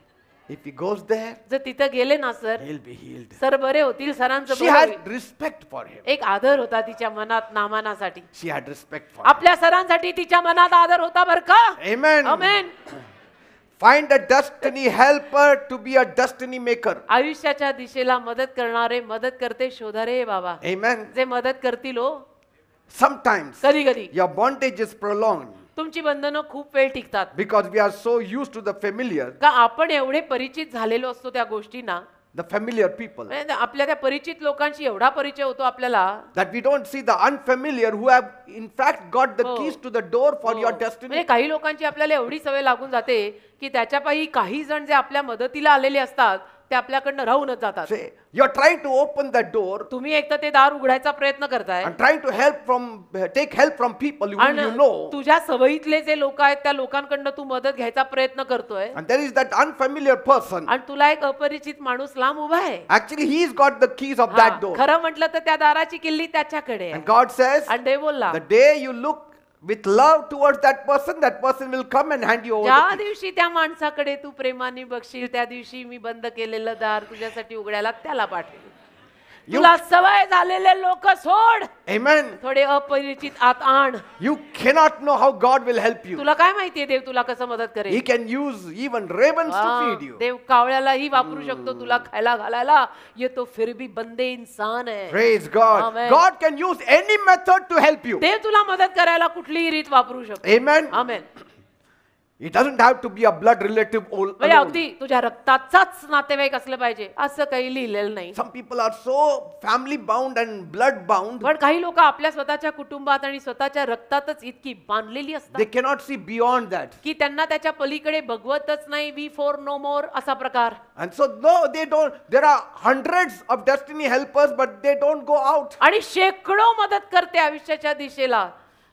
इफ ही गोज देअर जर तिथे गेले ना सर he'll बी healed सर बरे होतील सरांचं she had respect for him एक आदर होता तिच्या मनात नामानासाठी शी had रिस्पेक्ट फॉर आपल्या सरांसाठी तिच्या मनात आदर होता बर का amen amen find a destiny helper to be a destiny maker आयुष्याच्या दिशेला मदत करणारे मदत करते शोधारे बाबा Amen. जे मदत करतील हो Sometimes कधी कधी your bondage is prolonged तुमची बंधनं खूप वेळ टिकतात because we are so used to the familiar का आपण एवढे परिचित झालेलो असतो त्या गोष्टींना the familiar people म्हणजे आपल्या त्या परिचित लोकांशी एवढा परिचय होतो आपल्याला that we don't see the unfamiliar who have in fact got the keys to the door for your हो. म्हणजे destiny काही लोकांची आपल्याला एवढी सवय लागून जाते की त्याच्यापायी काही जण जे आपल्या मदतीला आलेले असतात ते आपल्याकडनं राहूनच जातात are trying to open that door तुम्ही एक दार उघडायचा प्रयत्न करताय trying to help from take help from people you know तुझ्या सवयीतले जे लोक आहेत त्या लोकांकडनं तू मदत घ्यायचा प्रयत्न करतोय इज अनफॅमिलियर पर्सन आणि तुला एक अपरिचित माणूस लांब उभा आहे he is got the keys of that door खरं म्हटलं तर त्या दाराची किल्ली त्याच्याकडे गॉड सेज अँड डे बोलला day you look with love toward that person that person will come and hand you ज्या दिवशी त्या माणसाकडे तू प्रेमाने बघशील त्या दिवशी मी बंद केलेलं दार तुझ्यासाठी उघडायला त्याला पाठवेल तुला सवय झालेले लोक सोड Amen. थोडे अपरिचित आत आण you cannot know how God will help you तुला काय माहितीये देव तुला कसं मदत करेल can use even ravens to देव कावळ्यालाही वापरू hmm. शकतो तुला खायला घालायला ये तो फिर भी बंदे इन्सान आहे praise God God can use any method to help you देव तुला मदत करायला कुठलीही रीत वापरू शकतो amen amen It have to be to be a blood relative म्हणजे अगदी तुझ्या रक्ताचाच नातेवाईक असलं पाहिजे असं काही लिहिलेलं नाही Some people are so family bound and blood bound. पण काही लोक आपल्या स्वतःच्या कुटुंबात आणि स्वतःच्या रक्तातच इतकी बांधलेली असतात They cannot see beyond that. की त्यांना त्याच्या पलीकडे बघवतच नाही वी फॉर नो मोर असा प्रकार And so no they don't there are hundreds of destiny helpers but they don't go out. आणि शेकडो मदत करते आयुष्याच्या दिशेला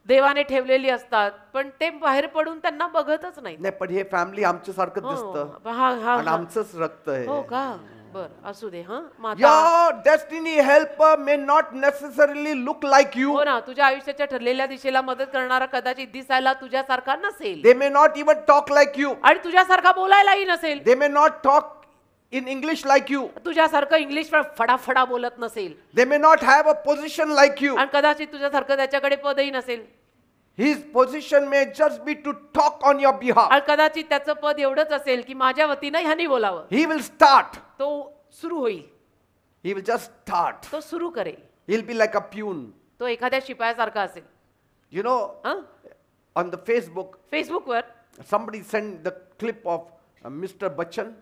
देवाने ठेवलेली असतात पण ते बाहेर पडून त्यांना बघतच नाही पण हे फॅमिली आमच्या सारखं हो, दिसत आमचंच रक्त हो का बर असू दे हा माता Your destiny helper may not necessarily look ना तुझ्या आयुष्याच्या ठरलेल्या दिशेला मदत करणारा कदाचित दिसायला तुझ्यासारखा नसेल they may not even talk like you आणि तुझ्यासारखा बोलायलाही नसेल they may not talk in English like you. तुझ्यासारखं इंग्लिश फडाफडा बोलत नसेल They may not have a position like you. आणि कदाचित तुझ्यासारखं त्याच्याकडे पदही नसेल His position may just be to talk on your behalf. आणि कदाचित त्याचं पद एवढंच असेल की माझ्या वतीनं ह्यानी बोलावं He will start. तो सुरू होईल He will just start. तो सुरू करेल He'll be like a to तो एखाद्या शिपायासारखा असेल You know, huh? on the Facebook, Facebook where? somebody sent the clip of uh, Mr. Bachchan.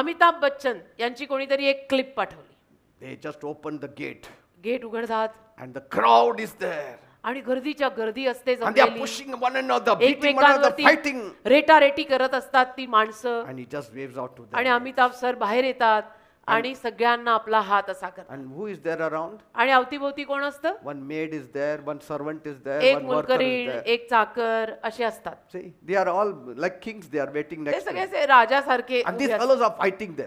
Amitabh Bachchan यांची कोणीतरी एक क्लिप पाठवली they just open the gate gate उघडतात अँड द क्राऊड देअर आणि गर्दीच्या गर्दी असते रेटा रेटी करत असतात ती माणसं आणि अमिताभ सर बाहेर येतात आणि सगळ्यांना आपला हात असा करतो हु इज देर अराउंड आणि अवतीभोवती कोण असतं one maid is there one servant is there एक चाकर असे असतात they are all like they are waiting next सगळे सारखे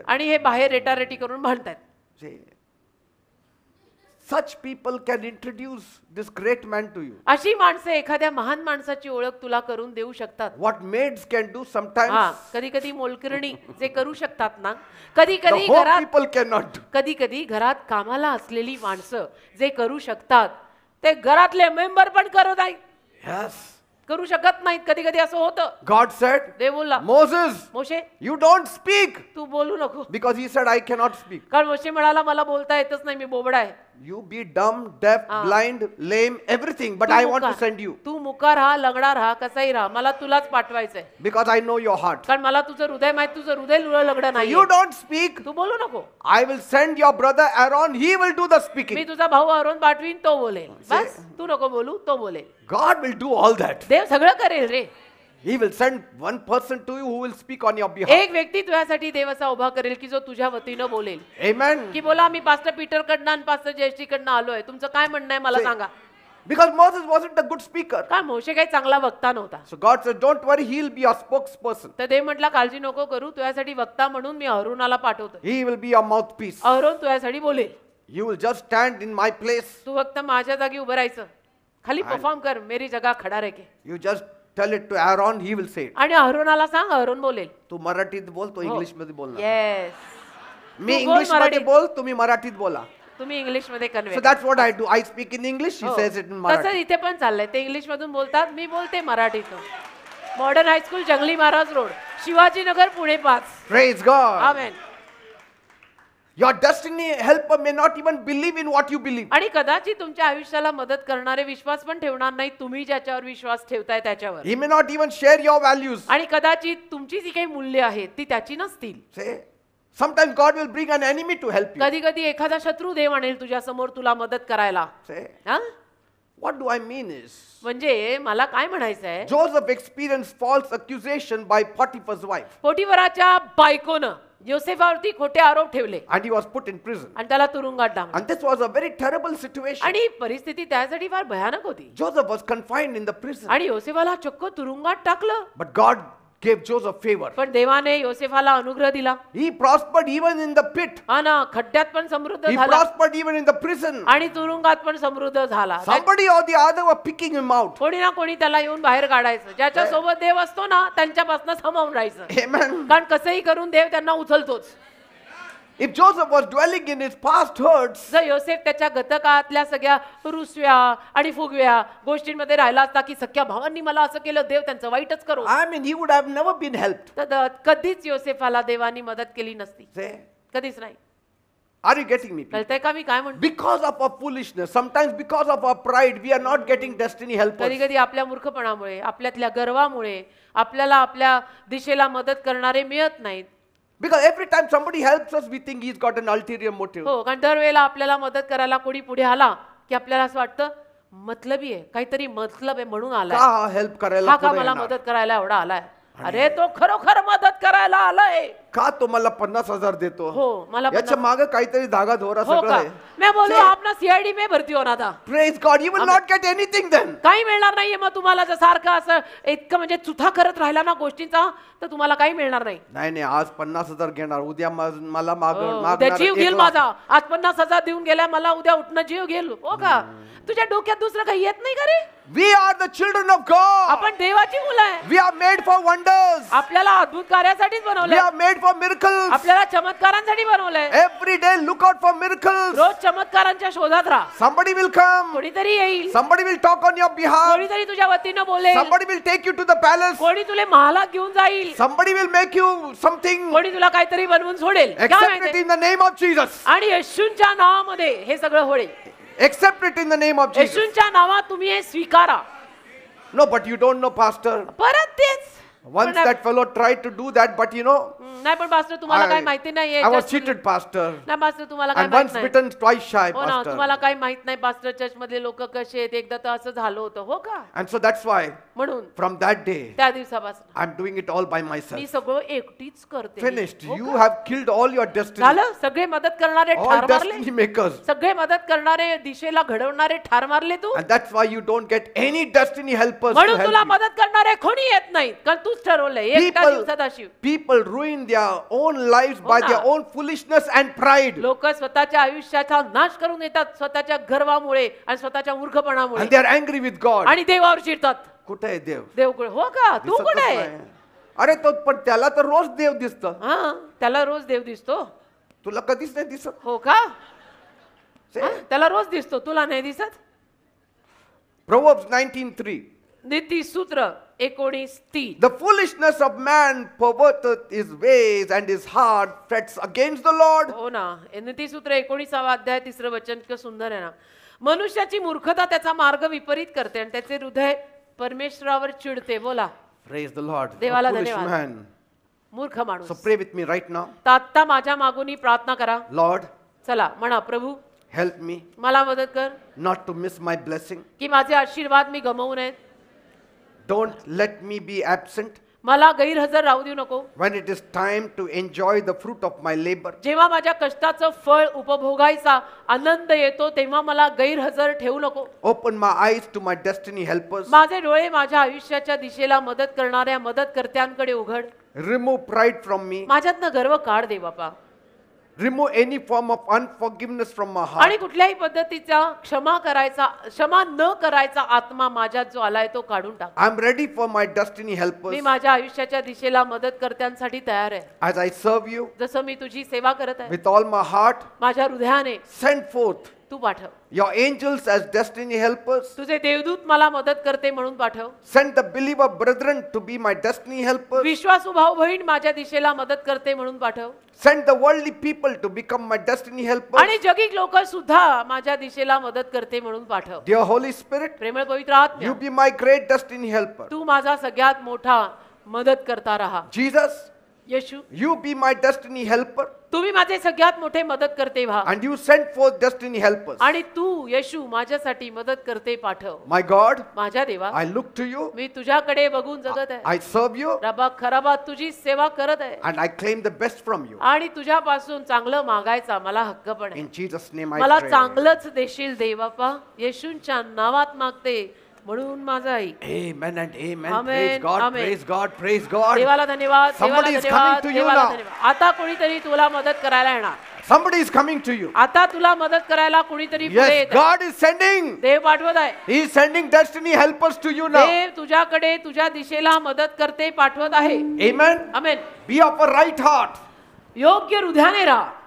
आणि हे बाहेर रेटारेटी करून भरतात such people can introduce this great man to you अशी माणसे एखाद्या महान माणसाची ओळख तुला करून देऊ शकतात what maids can do sometimes कधी कधी मोलकरणी जे करू शकतात ना कधी कधी घरात people cannot कधी कधी घरात कामाला असलेली माणसं जे करू शकतात ते घरातले मेंबर पण करत नाहीत yes करू शकत नाहीत कधी कधी असं होतं गॉड सेड दे बोलला Moses Moshe you don't speak तू बोलू नको because he said I cannot speak कारण मोशे म्हणाला मला बोलता येतच नाही मी बोबडा आहे you be dumb deaf blind lame everything but I want to send you तू मुकार हा लगडा राहा कसाही राहा मला तुलाच पाठवायचंय because I know your heart कारण मला तुझं हृदय माहित तुझं हृदय लुळ लंगडा नाही यू डोंट स्पीक तू बोलू नको I will send your brother Aaron he will do the speaking मी तुझा भाऊ अरोन पाठवीन तो बोलेल बस तू नको बोलू तो बोलेल God will do all that देव सगळं करेल रे He will send one person to you who will speak on your behalf. एक व्यक्ती तुझ्यासाठी देव असा उभा करेल की जो तुझ्या वतीनं बोलेल Amen. की बोला मी पास्टर पीटर कडनं आणि पास्टर जयश्री कडनं आलोय तुमचं काय म्हणणं आहे मला सांगा because Moses wasn't a good speaker. का मोशे काही चांगला वक्ता नव्हता. So God said, don't worry, he'll be your spokesperson. तर देव म्हटला काळजी नको करू तुझ्यासाठी वक्ता म्हणून मी अरुणाला पाठवतो. He will be your mouthpiece. Arun तुझ्यासाठी बोलेल. You will just stand in my place. तू फक्त माझ्या जागी उभं राहायचं. खाली परफॉर्म कर मेरी जगा खडा रह के. You just tell it to Aaron he will say आणि अरुणाला सांग अरुण बोलेल तू मराठीत बोल तो हो. इंग्लिश मध्ये बोलणार येस मी इंग्लिश मध्ये बोल तुम्ही मराठीत बोला तुम्ही इंग्लिश मध्ये convey so convey that's I I do I speak in English he says it in Marathi Marathi इथे पण चाललंय ते इंग्लिश मधून बोलतात मी बोलते मराठीत modern high school Jangli Maharaj road Shivaji Nagar Pune पाच praise God amen Your destiny helper may not even believe in what you believe. आणि कदाचित तुमच्या आयुष्याला मदत करणारे विश्वास पण ठेवणार नाही तुम्ही ज्याच्यावर विश्वास ठेवताय त्याच्यावर He may not even share your values. आणि कदाचित तुमची जी काही मूल्य आहेत ती त्याची नसतील sometimes God will bring an enemy to help you. कधी कधी एखादा शत्रू देव आणेल तुझ्या समोर तुला मदत करायला Say, what do I mean is, म्हणजे मला काय म्हणायचं आहे Joseph experienced false accusation by Potiphar's wife. पोटीवराच्या बायकोनं योसेफावरती खोटे आरोप ठेवले आणि ही वॉज पुट इन आणि त्याला तुरुंगात डांबले आणि this was a very terrible situation आणि परिस्थिती त्यासाठी फार भयानक होती Joseph was confined in the prison आणि योसेफाला चक्क तुरुंगात टाकलं but God gave Joseph favor. पण देवाने योसेफाला अनुग्रह दिला He prospered even in the pit. खड्ड्यात पण समृद्ध He झाला prospered even in the prison. आणि तुरुंगात पण समृद्ध झाला Somebody or the other were picking him out. कोणी ना कोणी त्याला येऊन बाहेर काढायचं ज्याच्या सोबत देव असतो ना त्यांच्यापासून सामावून राहायचं Amen. कारण कसंही करून देव त्यांना उचलतोच If Joseph was dwelling in his past hurts, जर योसेफ त्याच्या गतकाळातल्या सगळ्या रुसव्या आणि फुगव्या गोष्टींमध्ये राहिला असता की सख्या भावांनी मला असं केलं देव त्यांचं वाईटच करू I mean, he would have never been helped. कधीच योसेफाला देवानी मदत केली नसती कधीच नाही are you getting me? people? ka mi kay Because of our foolishness, sometimes because of our pride, we are not getting destiny help kadhi helpers. कधी mule aplyatlya garva mule aplyala aplya dishela madat karnare मिळत nahi because every time somebody helps us we think he's got an ulterior motive हो कारण दरवेळेला आपल्याला मदत करायला कोणी पुढे आला की आपल्याला असं वाटतं मतलबी आहे काहीतरी मतलब आहे म्हणून आला आलाय हेल्प करायला का मला मदत करायला एवढा आलाय अरे तो खरोखर मदत करायला आलाय का तो मला पन्नास हजार देतो हो मला याच्या मागे काहीतरी धागा धोरा हो सगळं का बोलू आपण सीआयडी मे भरती होणार था praise God you will not get anything then काही मिळणार नाहीये मग तुम्हाला जर सारखं असं इतकं म्हणजे चुथा करत राहिला ना गोष्टींचा तर तुम्हाला काही मिळणार नाही नाही नाही आज पन्नास हजार घेणार उद्या मला माग हो, जीव घेईल माझा आज पन्नास हजार देऊन गेला मला उद्या उठणं जीव घेईल हो का तुझ्या डोक्यात दुसरं काही येत नाही का रे we are the children of God आपण देवाची मुलं आहे we are made for wonders आपल्याला अद्भुत कार्यासाठीच we are made made for miracle आपल्याला चमत्कारांसाठी बनवलंय every day look out for miracle रोज चमत्कारांच्या शोधात राहा संबडी विल कम कोणीतरी येईल somebody will talk on your behalf कोणीतरी तुझ्या वतीने बोले somebody will take you to the palace कोणी तुले महाला घेऊन जाईल somebody will make you something कोणी तुला काहीतरी बनवून सोडेल accept in the name of Jesus आणि येशूंच्या नावामध्ये हे सगळं होईल accept it in the name of Jesus येशूंच्या नावात तुम्ही हे स्वीकारा no but you don't know pastor परत तेच Once that fellow tried to do that, but you know, I- I was cheated, pastor. And once bitten, twice shy, तुम्हाला pastor. माहित नाही पास्टर चर्च मधले लोक कसे आहेत एकदा तर असं झालं होतं हो का And so that's why, म्हणून from that day, त्या दिवसापासून I'm doing it all by myself. सगळं एकटीच करते Finished. You have killed all your destiny, झालं सगळे मदत करणारे all destiny makers. सगळे मदत करणारे दिशेला घडवणारे ठार मारले तू And that's why you don't get any destiny helpers म्हणून तुला मदत करणारे कोणी येत नाही कारण तू दिवस ठरवलं दिवसात अशी people ruin their own life by their own foolishness and pride लोक स्वतःच्या आयुष्याचा नाश करून येतात स्वतःच्या गर्वामुळे आणि स्वतःच्या मूर्खपणामुळे they are are with God आणि देवावर चिडतात कुठे आहे देव देव कुठे हो का तू कुठे आहे अरे तो पण त्याला तर रोज देव दिसत हा त्याला रोज देव दिसतो तुला कधीच नाही दिसत हो का त्याला रोज दिसतो तुला नाही दिसत प्रोवर्ब्स नाईन्टीन थ्री नीती सूत्र एकोणीस तीन the foolishness of man perverteth his ways and his heart frets against the Lord हो ना ती सूत्र एकोणीसावा अध्याय तिसरं वचन इतकं सुंदर आहे ना मनुष्याची मूर्खता त्याचा मार्ग विपरीत करते आणि त्याचे हृदय परमेश्वरावर चिडते बोला प्रेज द लॉर्ड देवाला धन्यवाद. मूर्ख माणूस प्रे विथ मी राईट नाव तात्ता माझ्या मागून प्रार्थना करा लॉर्ड चला म्हणा प्रभू हेल्प मी मला मदत कर not to miss my blessing की माझे आशीर्वाद मी गमावू नयेत Don't let me be absent. मला गैरहजर राहू देऊ नको When it is time to enjoy the fruit of my labor, जेव्हा माझ्या कष्टाचं फळ उपभोगायचा आनंद येतो तेव्हा मला गैरहजर ठेवू नको open my eyes to my destiny helpers. माझे डोळे माझ्या आयुष्याच्या दिशेला मदत करणाऱ्या मदतकर्त्यांकडे उघड Remove pride from me. माझ्यातनं गर्व काढ दे बापा any any form of from from heart आणि कुठल्याही पद्धतीचा क्षमा करायचा क्षमा न करायचा आत्मा माझ्यात जो आलाय तो काढून टाक I am ready for my destiny मी माझ्या आयुष्याच्या दिशेला मदत करत्यांसाठी तयार आहे as I serve you जसं मी तुझी सेवा करत आहे with all my heart माझ्या हृदयाने send forth तू पाठव Your angels as destiny helpers. तुझे देवदूत मला मदत करते म्हणून पाठव Send the believer brethren to be my destiny helpers. विश्वासू भाऊ बहीण माझ्या दिशेला मदत करते म्हणून पाठव Send the worldly people to become my destiny helpers. आणि जगिक लोक सुद्धा माझ्या दिशेला मदत करते म्हणून पाठव डियर होली स्पिरिट प्रेमळ पवित्र आत्मा you be my great destiny help तू माझा सगळ्यात मोठा मदत करता रहा Jesus, येशू you be my destiny helper तुम्ही माझे सगळ्यात मोठे मदत करते व्हा and you send for destiny helper आणि तू येशू माझ्यासाठी मदत करते पाठव माय गॉड माझ्या देवा आय लुक टू यू मी तुझ्याकडे बघून जगत आहे आय सर्व यू रबा खराबा तुझी सेवा करत आहे and I claim the best from you आणि तुझ्यापासून चांगलं मागायचा मला हक्क पण आहे इन जीसस नेम आय मला चांगलेच देशील देवापा येशूंच्या नावात मागते म्हणून माझा आई amen and a praise God praise God praise God देवाला धन्यवाद somebody is coming to you ना आता कोणीतरी तुला मदत करायला येणार somebody is coming to you आता तुला मदत करायला कोणीतरी पुढे येत गॉड इज सेंडिंग देव पाठवत आहे he is sending destiny helpers to you ना देव तुझ्याकडे तुझ्या दिशेला मदत करते पाठवत आहे amen amen be of a right heart योग्य हृदयाने राहा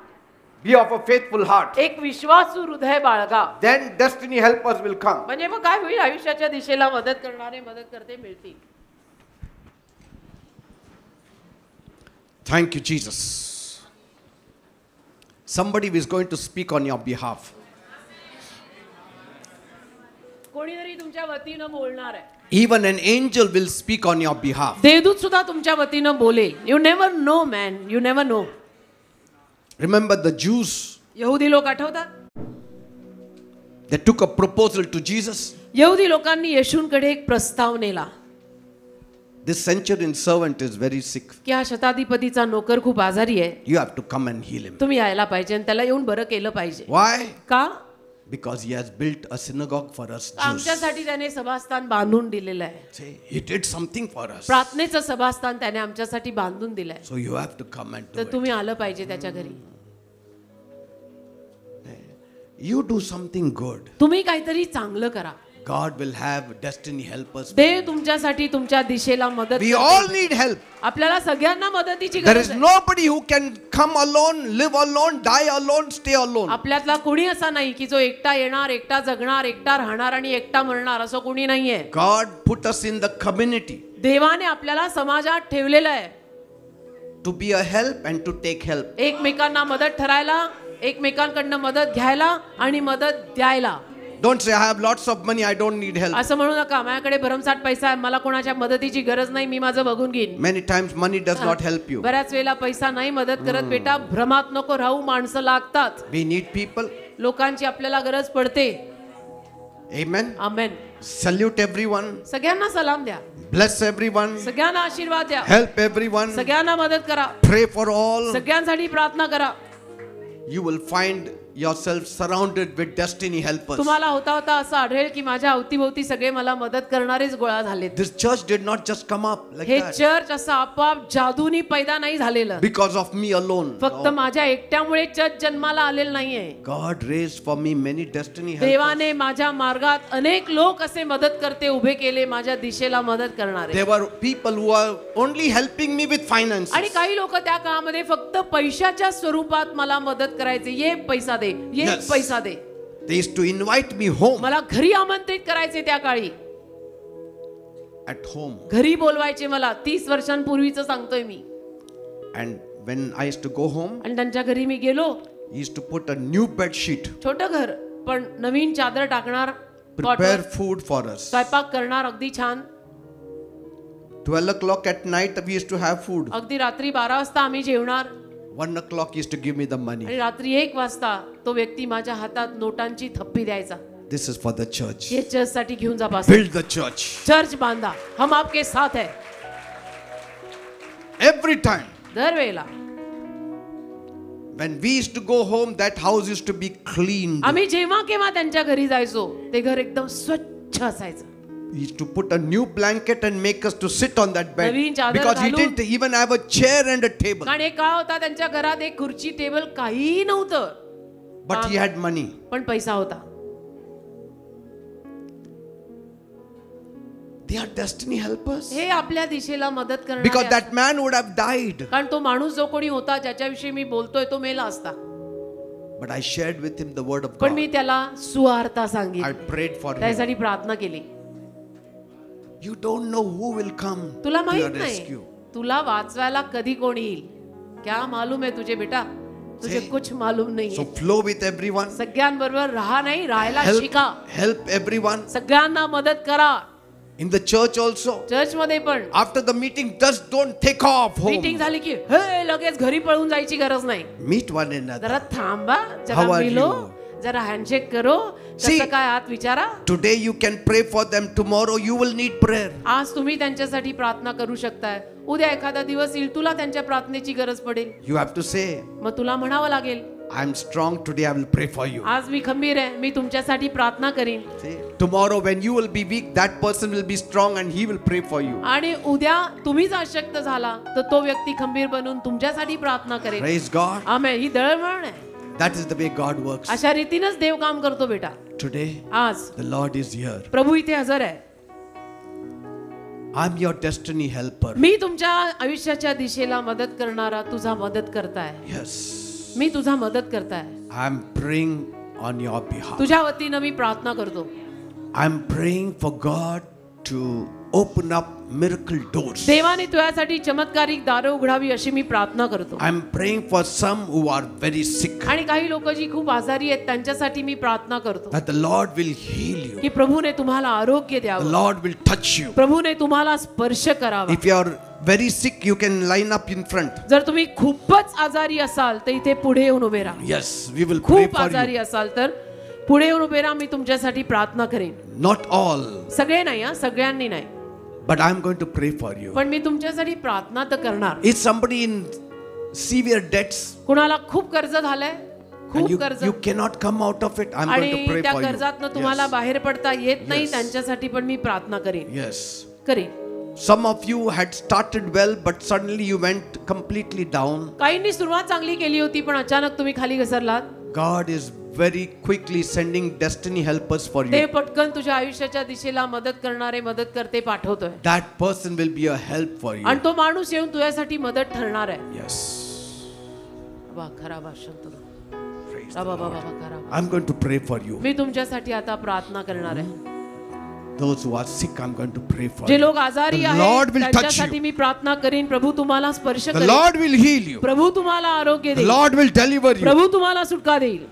Be of a faithful heart. एक विश्वासू हृदय बाळगा. Then destiny helpers will come. म्हणजे मग काय होईल आयुष्याच्या दिशेला मदत करणारे मदत करते मिळतील. Thank you, Jesus. Somebody is going to speak on your behalf. कोणीतरी तुमच्या वतीनं बोलणार आहे. Even an angel will speak on your behalf. देवदूत सुद्धा तुमच्या वतीनं बोलेल. You never know, man. You never know. Remember the Jews? यहुदी लोक आठवतात They took a proposal to Jesus. यहुदी लोकांनी येशूंकडे एक प्रस्ताव नेला This centurion servant is very sick. की शताधिपतीचा नोकर खूप आजारी आहे You have to come and heal him. तुम्ही यायला पाहिजे आणि त्याला येऊन बरं केलं पाहिजे Why? का because he has built a synagogue for us Jews. आमच्यासाठी त्याने सभास्थान बांधून दिलेलं आहे Say, he did something for us. प्रार्थनेचं सभास्थान त्याने आमच्यासाठी बांधून दिलंय So you have to come and do तर तुम्ही आलं पाहिजे त्याच्या घरी You do something good. तुम्ही काहीतरी चांगलं करा God will have destiny help us. We all need help. अपलाला सगयाना मददीची गरज. There is nobody who can come alone, live alone, die alone, stay alone. अपलातला कुणी असा नाही की जो एकता येणार, एकता जगणार, एकता राहणार आणि एकता मरणार असो कुणी नाहीये. God put us in the community. देवाने अपलाला समाजात ठेवलेला आहे. To be a help and to take help. एक मेकांना मदत ठरायला, एक मेकांकडून मदत घ्यायला आणि मदत द्यायला. Don't say I have lots of money, I don't need help. असं म्हणू नका माझ्याकडे भरमसाठ पैसा आहे मला कोणाच्या मदतीची गरज नाही मी माझं बघून घेईन Many times money does not help you. बऱ्याच वेळेला पैसा नाही मदत करत बेटा भ्रमात नको राहू माणसं लागतात We need people. लोकांची आपल्याला गरज पडते Amen. आमेन Salute everyone. सगळ्यांना सलाम द्या Bless everyone. सगळ्यांना आशीर्वाद द्या Help everyone. सगळ्यांना मदत करा Pray for all. सगळ्यांसाठी प्रार्थना करा You will find yourself surrounded with destiny helpers. तुम्हाला होता होता असं आढळेल की माझ्या अवतीभोवती सगळे मला मदत करणारेच गोळा झाले This church did not just come up like हे that. चर्च असं आपाप जादूनी पैदा नाही झालेलं Because of me alone. फक्त oh. माझ्या एकट्यामुळे चर्च जन्माला आलेलं नाहीये God raised for me many destiny helpers. देवाने माझ्या मार्गात अनेक लोक असे मदत करते उभे केले माझ्या दिशेला मदत करणारे There were people who were only helping me with finances. आणि काही लोक त्या काळामध्ये फक्त पैशाच्या स्वरूपात मला मदत करायचे ये पैसा दे ये Yes. पैसा दे They used to invite me home. मला घरी आमंत्रित करायचे त्या काळी At home. घरी बोलवायचे मला तीस वर्षांपूर्वीच सांगतोय मी And when I used to go home, आणि त्यांच्या घरी मी गेलो he used to put a new bed sheet, छोटं घर पण नवीन चादर टाकणार prepare food for us. स्वयंपाक करणार अगदी छान 12 o'clock at night, we used to have food. अगदी रात्री 12 वाजता आम्ही जेवणार one o'clock is to give me the money. रात्री एक वाजता तो व्यक्ती माझ्या हातात नोटांची थप्पी द्यायचा. This is for the church. ये चर्च साठी घेऊन जा Build the church. चर्च बांधा. हम आपके साथ है. Every time. दर When we used to go home, that house used to be cleaned. आम्ही जेव्हा केव्हा त्यांच्या घरी जायचो, ते घर एकदम स्वच्छ असायचं. He to put a new blanket and make us to sit on that bed because he didn't even have a chair and a table. but he had money table काही But he had money. पैसा होता. They are destiny helpers. Because that man would have died. तो जो कोणी होता मी तो But I shared with him the word of God. मी त्याला सुवार्ता I prayed for him. प्रार्थना you don't know who will come तुला माहित नाही तुला वाचवायला कधी कोण येईल क्या मालूम आहे तुझे बेटा तुझे कुछ मालूम नाही सो फ्लो विथ एव्हरीवन सगळ्यांबरोबर राहा नाही राहायला शिका हेल्प एव्हरीवन सगळ्यांना मदत करा In the church also. Church मध्ये पण. After the meeting, just don't take off home. Meeting झाली की, हे लगेच घरी पळून जायची गरज नाही. Meet one another. जरा थांबा, जरा मिलो. How are you? जरा हँडशेक करो कसं काय आत विचारा today you can pray for them tomorrow you will need prayer आज तुम्ही त्यांच्यासाठी प्रार्थना करू शकताय उद्या एखादा दिवस येईल तुला त्यांच्या प्रार्थनेची गरज पडेल यू हॅव टू से मग तुला म्हणावं लागेल I am strong today I will pray for you आज मी खंबीर आहे मी तुमच्यासाठी प्रार्थना करीन tomorrow when you will be weak that person will be strong and he will pray for you आणि उद्या तुम्हीच अशक्त झाला तर तो व्यक्ती खंबीर बनून तुमच्यासाठी प्रार्थना करेल प्रेज गॉड आमेन ही दळवण आहे That is the way God works. अशा रीतीनेच देव काम करतो बेटा Today, आज the Lord is here. प्रभू इथे हजर आहे I'm your destiny helper. मी तुमच्या आयुष्याच्या दिशेला मदत करणारा तुझा मदत करताय Yes, मी तुझा मदत करताय I'm praying on your behalf. तुझ्या वतीने मी प्रार्थना करतो I'm praying for God to open up miracle doors. देवाने तुझ्यासाठी चमत्कारिक दारे उघडावी अशी मी प्रार्थना करतो. I am praying for some who are very sick. आणि काही लोक जी खूप आजारी आहेत त्यांच्यासाठी मी प्रार्थना करतो. That the Lord will heal you. की प्रभूने तुम्हाला आरोग्य द्यावं. The Lord will touch you. प्रभूने तुम्हाला स्पर्श करावा. If you are very sick you can line up in front जर तुम्ही खूपच आजारी असाल तर इथे पुढे येऊन उभे राहा yes we will pray for you खूप आजारी असाल तर पुढे येऊन उभे राहा मी तुमच्यासाठी प्रार्थना करेन नॉट ऑल सगळे नाही हा सगळ्यांनी नाही but I am going to pray for you. पण मी तुमच्यासाठी प्रार्थना तर करणार Is somebody in severe debts कुणाला खूप कर्ज झालंय and खूप you, कर्ज you cannot come out of it? I'm going to pray for you. त्या for कर्जातनं you. तुम्हाला बाहेर पडता येत नाही Yes. त्यांच्यासाठी पण मी प्रार्थना करेन yes. करेन Some of you had started well, but suddenly you went completely down. काहींनी सुरुवात चांगली केली होती पण अचानक तुम्ही खाली घसरलात God is very quickly sending destiny helpers for you. That person will be a help for you. आणि तो माणूस येऊन तुझ्यासाठी मदत ठरणार आहे. Yes. i I'm going to pray for you. मी तुमच्यासाठी आता प्रार्थना करणार आहे those who are sick i'm going to pray for जे लोक आजारी आहेत त्यांच्यासाठी मी प्रार्थना करीन प्रभू तुम्हाला स्पर्श करेल the lord will heal you प्रभू तुम्हाला आरोग्य देईल the lord will deliver you प्रभू तुम्हाला सुटका देईल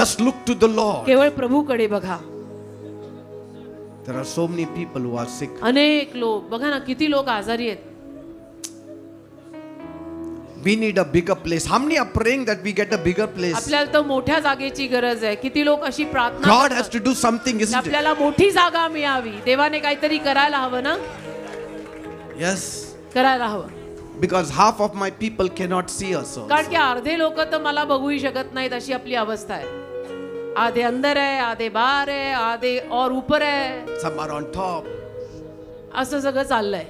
just look to the lord केवळ प्रभूकडे बघा there are so many people who are sick अनेक लोक बघा ना किती लोक आजारी आहेत we need a bigger place how many are praying that we get a bigger place आपल्याला तर मोठ्या जागेची गरज आहे किती लोक अशी प्रार्थना God has to do something is आपल्याला मोठी जागा मिळावी देवाने काहीतरी करायला हवं ना यस करायला हवं because half of my people cannot see us कारण की अर्धे लोक तर मला बघूही शकत नाहीत अशी आपली अवस्था आहे आधे अंदर आहे आधे बाहेर आहे आधे और ऊपर आहे सम आर ऑन टॉप असं सगळं चाललंय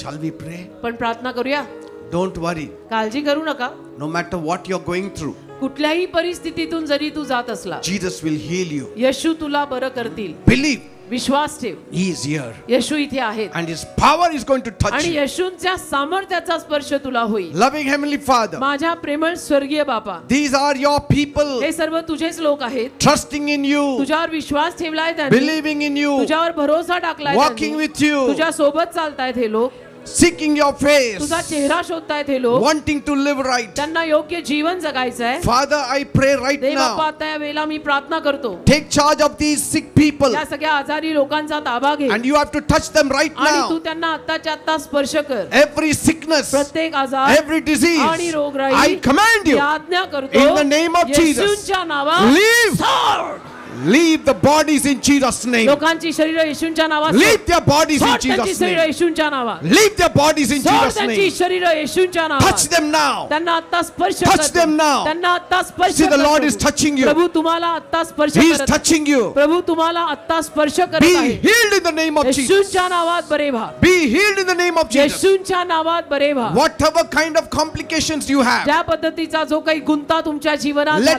शाल वी प्रे पण प्रार्थना करूया डोंट वरी काळजी करू नका no matter what you are going through कुठल्याही परिस्थितीतून जरी तू जात असला जीसस विल हील यू येशू तुला बरं करतील बिलीव्ह विश्वास ठेव ही इज हियर येशू इथे आहेत and his power is going to touch आणि येशूंच्या सामर्थ्याचा स्पर्श तुला होईल लव्हिंग हेवनली फादर माझ्या प्रेमळ स्वर्गीय बापा दीज आर युअर पीपल हे सर्व तुझेच लोक आहेत ट्रस्टिंग इन यू तुझ्यावर विश्वास ठेवलाय त्यांनी बिलीव्हिंग इन यू तुझ्यावर भरोसा टाकलाय वॉकिंग विथ यू तुझ्या सोबत चालतायत हे लोक seeking your face wanting to live right father I pray right now take charge of these sick people and you have to touch them right now every sickness every disease I command you in the name of Jesus leave Leave the bodies in Jesus name. Leave their bodies in Jesus name. Leave their bodies in Jesus name. Touch them now. Touch them now. See, the Lord is touching you. He is touching you. Be healed in the name of Jesus. Be healed in the name of Jesus. Whatever kind of complications you have, let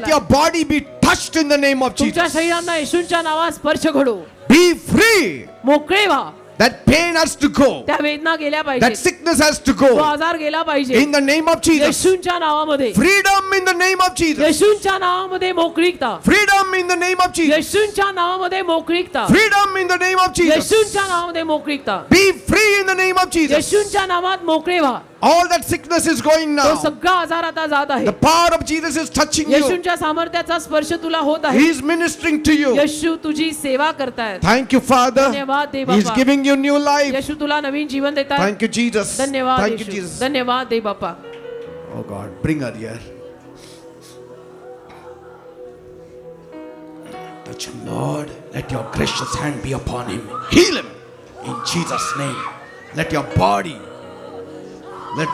your body be touched in the name of Jesus. स्त्रियांना येशूंच्या नावात स्पर्श घडू बी free मोकळे व्हा That pain has to go. That sickness has to go. In the name of Jesus. Freedom in the name of Jesus. Freedom in the name of Jesus. Freedom in the name of Jesus. Be free in the name of Jesus. All that sickness is going now. The power of Jesus is touching you. He is ministering to you. Thank you Father. He is giving you new life. Thank you Jesus. Thank you Jesus. Oh God, bring her here. Touch him, Lord. Let your gracious hand be upon him. Heal him in Jesus' name. Let your body let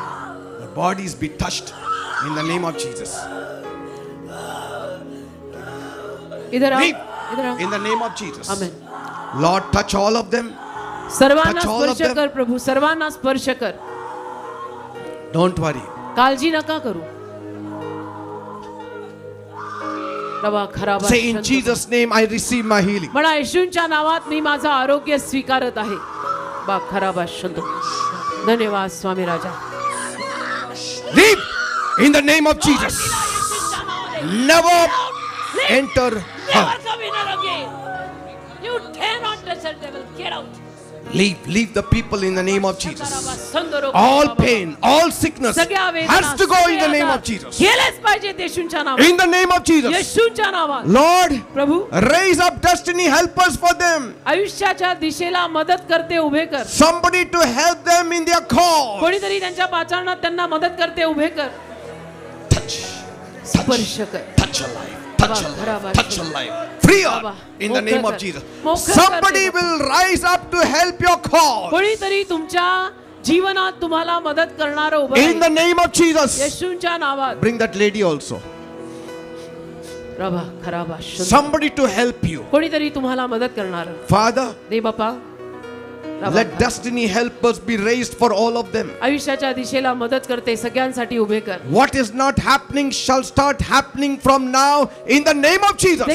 the bodies be touched in the name of Jesus. इधर in the name of Jesus. Amen. Lord, touch all of them. सर्वांना स्पर्श कर प्रभू सर्वांना स्पर्श कर don't काळजी नका करू Say in Jesus name I receive my healing. म्हणा येशूंच्या नावात मी माझं आरोग्य स्वीकारत आहे बा खराबा धन्यवाद स्वामी राजा leave in the name of Jesus never enter her Leave, leave the people in the name of Jesus. All pain, all sickness has to go in the name of Jesus. In the name of Jesus. Lord, raise up destiny helpers for them. Somebody to help them in their cause. कोणीतरी त्यांच्या पाचारणात touch your life. Touch your life. Free up. in the name of Jesus. Somebody will rise up to help your cause. In the जीवनात तुम्हाला मदत करणार in the name of Jesus येशूंच्या नावात bring that lady also खराबा somebody to help you कोणीतरी तुम्हाला मदत करणार फादर दे बापा let destiny help us be raised for all of them. What is not happening shall start happening from now in the name of Jesus.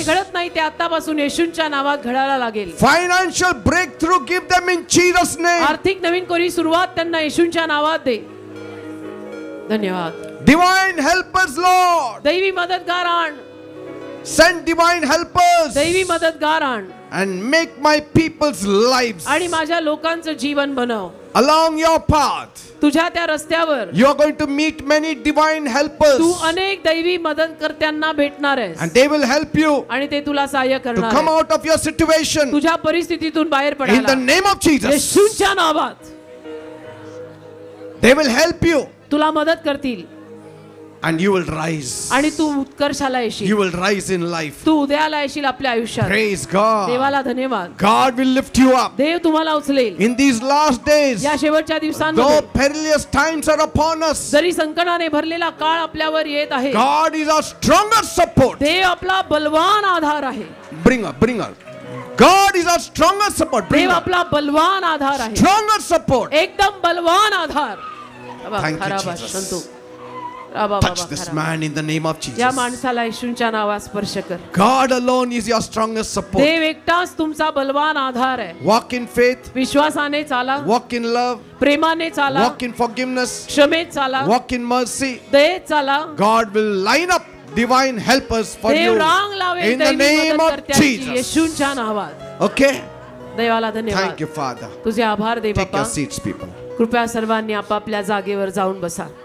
Financial breakthrough give them in Jesus' name. Divine help us, Lord. Send divine helpers. Send divine helpers. and make my people's lives along your path you are going to meet many divine helpers तू अनेक दैवी मदतकर्त्यांना भेटणार आहेस and they will help you ani te tula सहाय्य karnar to come out of your situation tujha paristhititun बाहेर पडायला in the name of jesus येशूच्या they will help you tula madat kartil and you will rise आणि तू उत्कर्षाला येशील you will rise in life तू उदयाला येशील आपल्या आयुष्यात praise god देवाला धन्यवाद god will lift you up देव तुम्हाला उचलेल in these last days या शेवटच्या दिवसांमध्ये though perilous times are upon us जरी संकटाने भरलेला काळ आपल्यावर येत आहे god is our strongest support देव आपला बलवान आधार आहे bring up bring up God is our strongest support. देव आपला बलवान आधार आहे. Stronger support. एकदम बलवान आधार. Thank you, Jesus. Touch this man in the name of Jesus. God alone is your strongest support. Walk in faith. Walk in love. Walk in forgiveness. Walk in mercy. God will line up divine helpers for you. In the name of Jesus. Okay? Thank you Father. Take your seats people. कृपया सर्वांनी आपापल्या जागेवर जाऊन बसा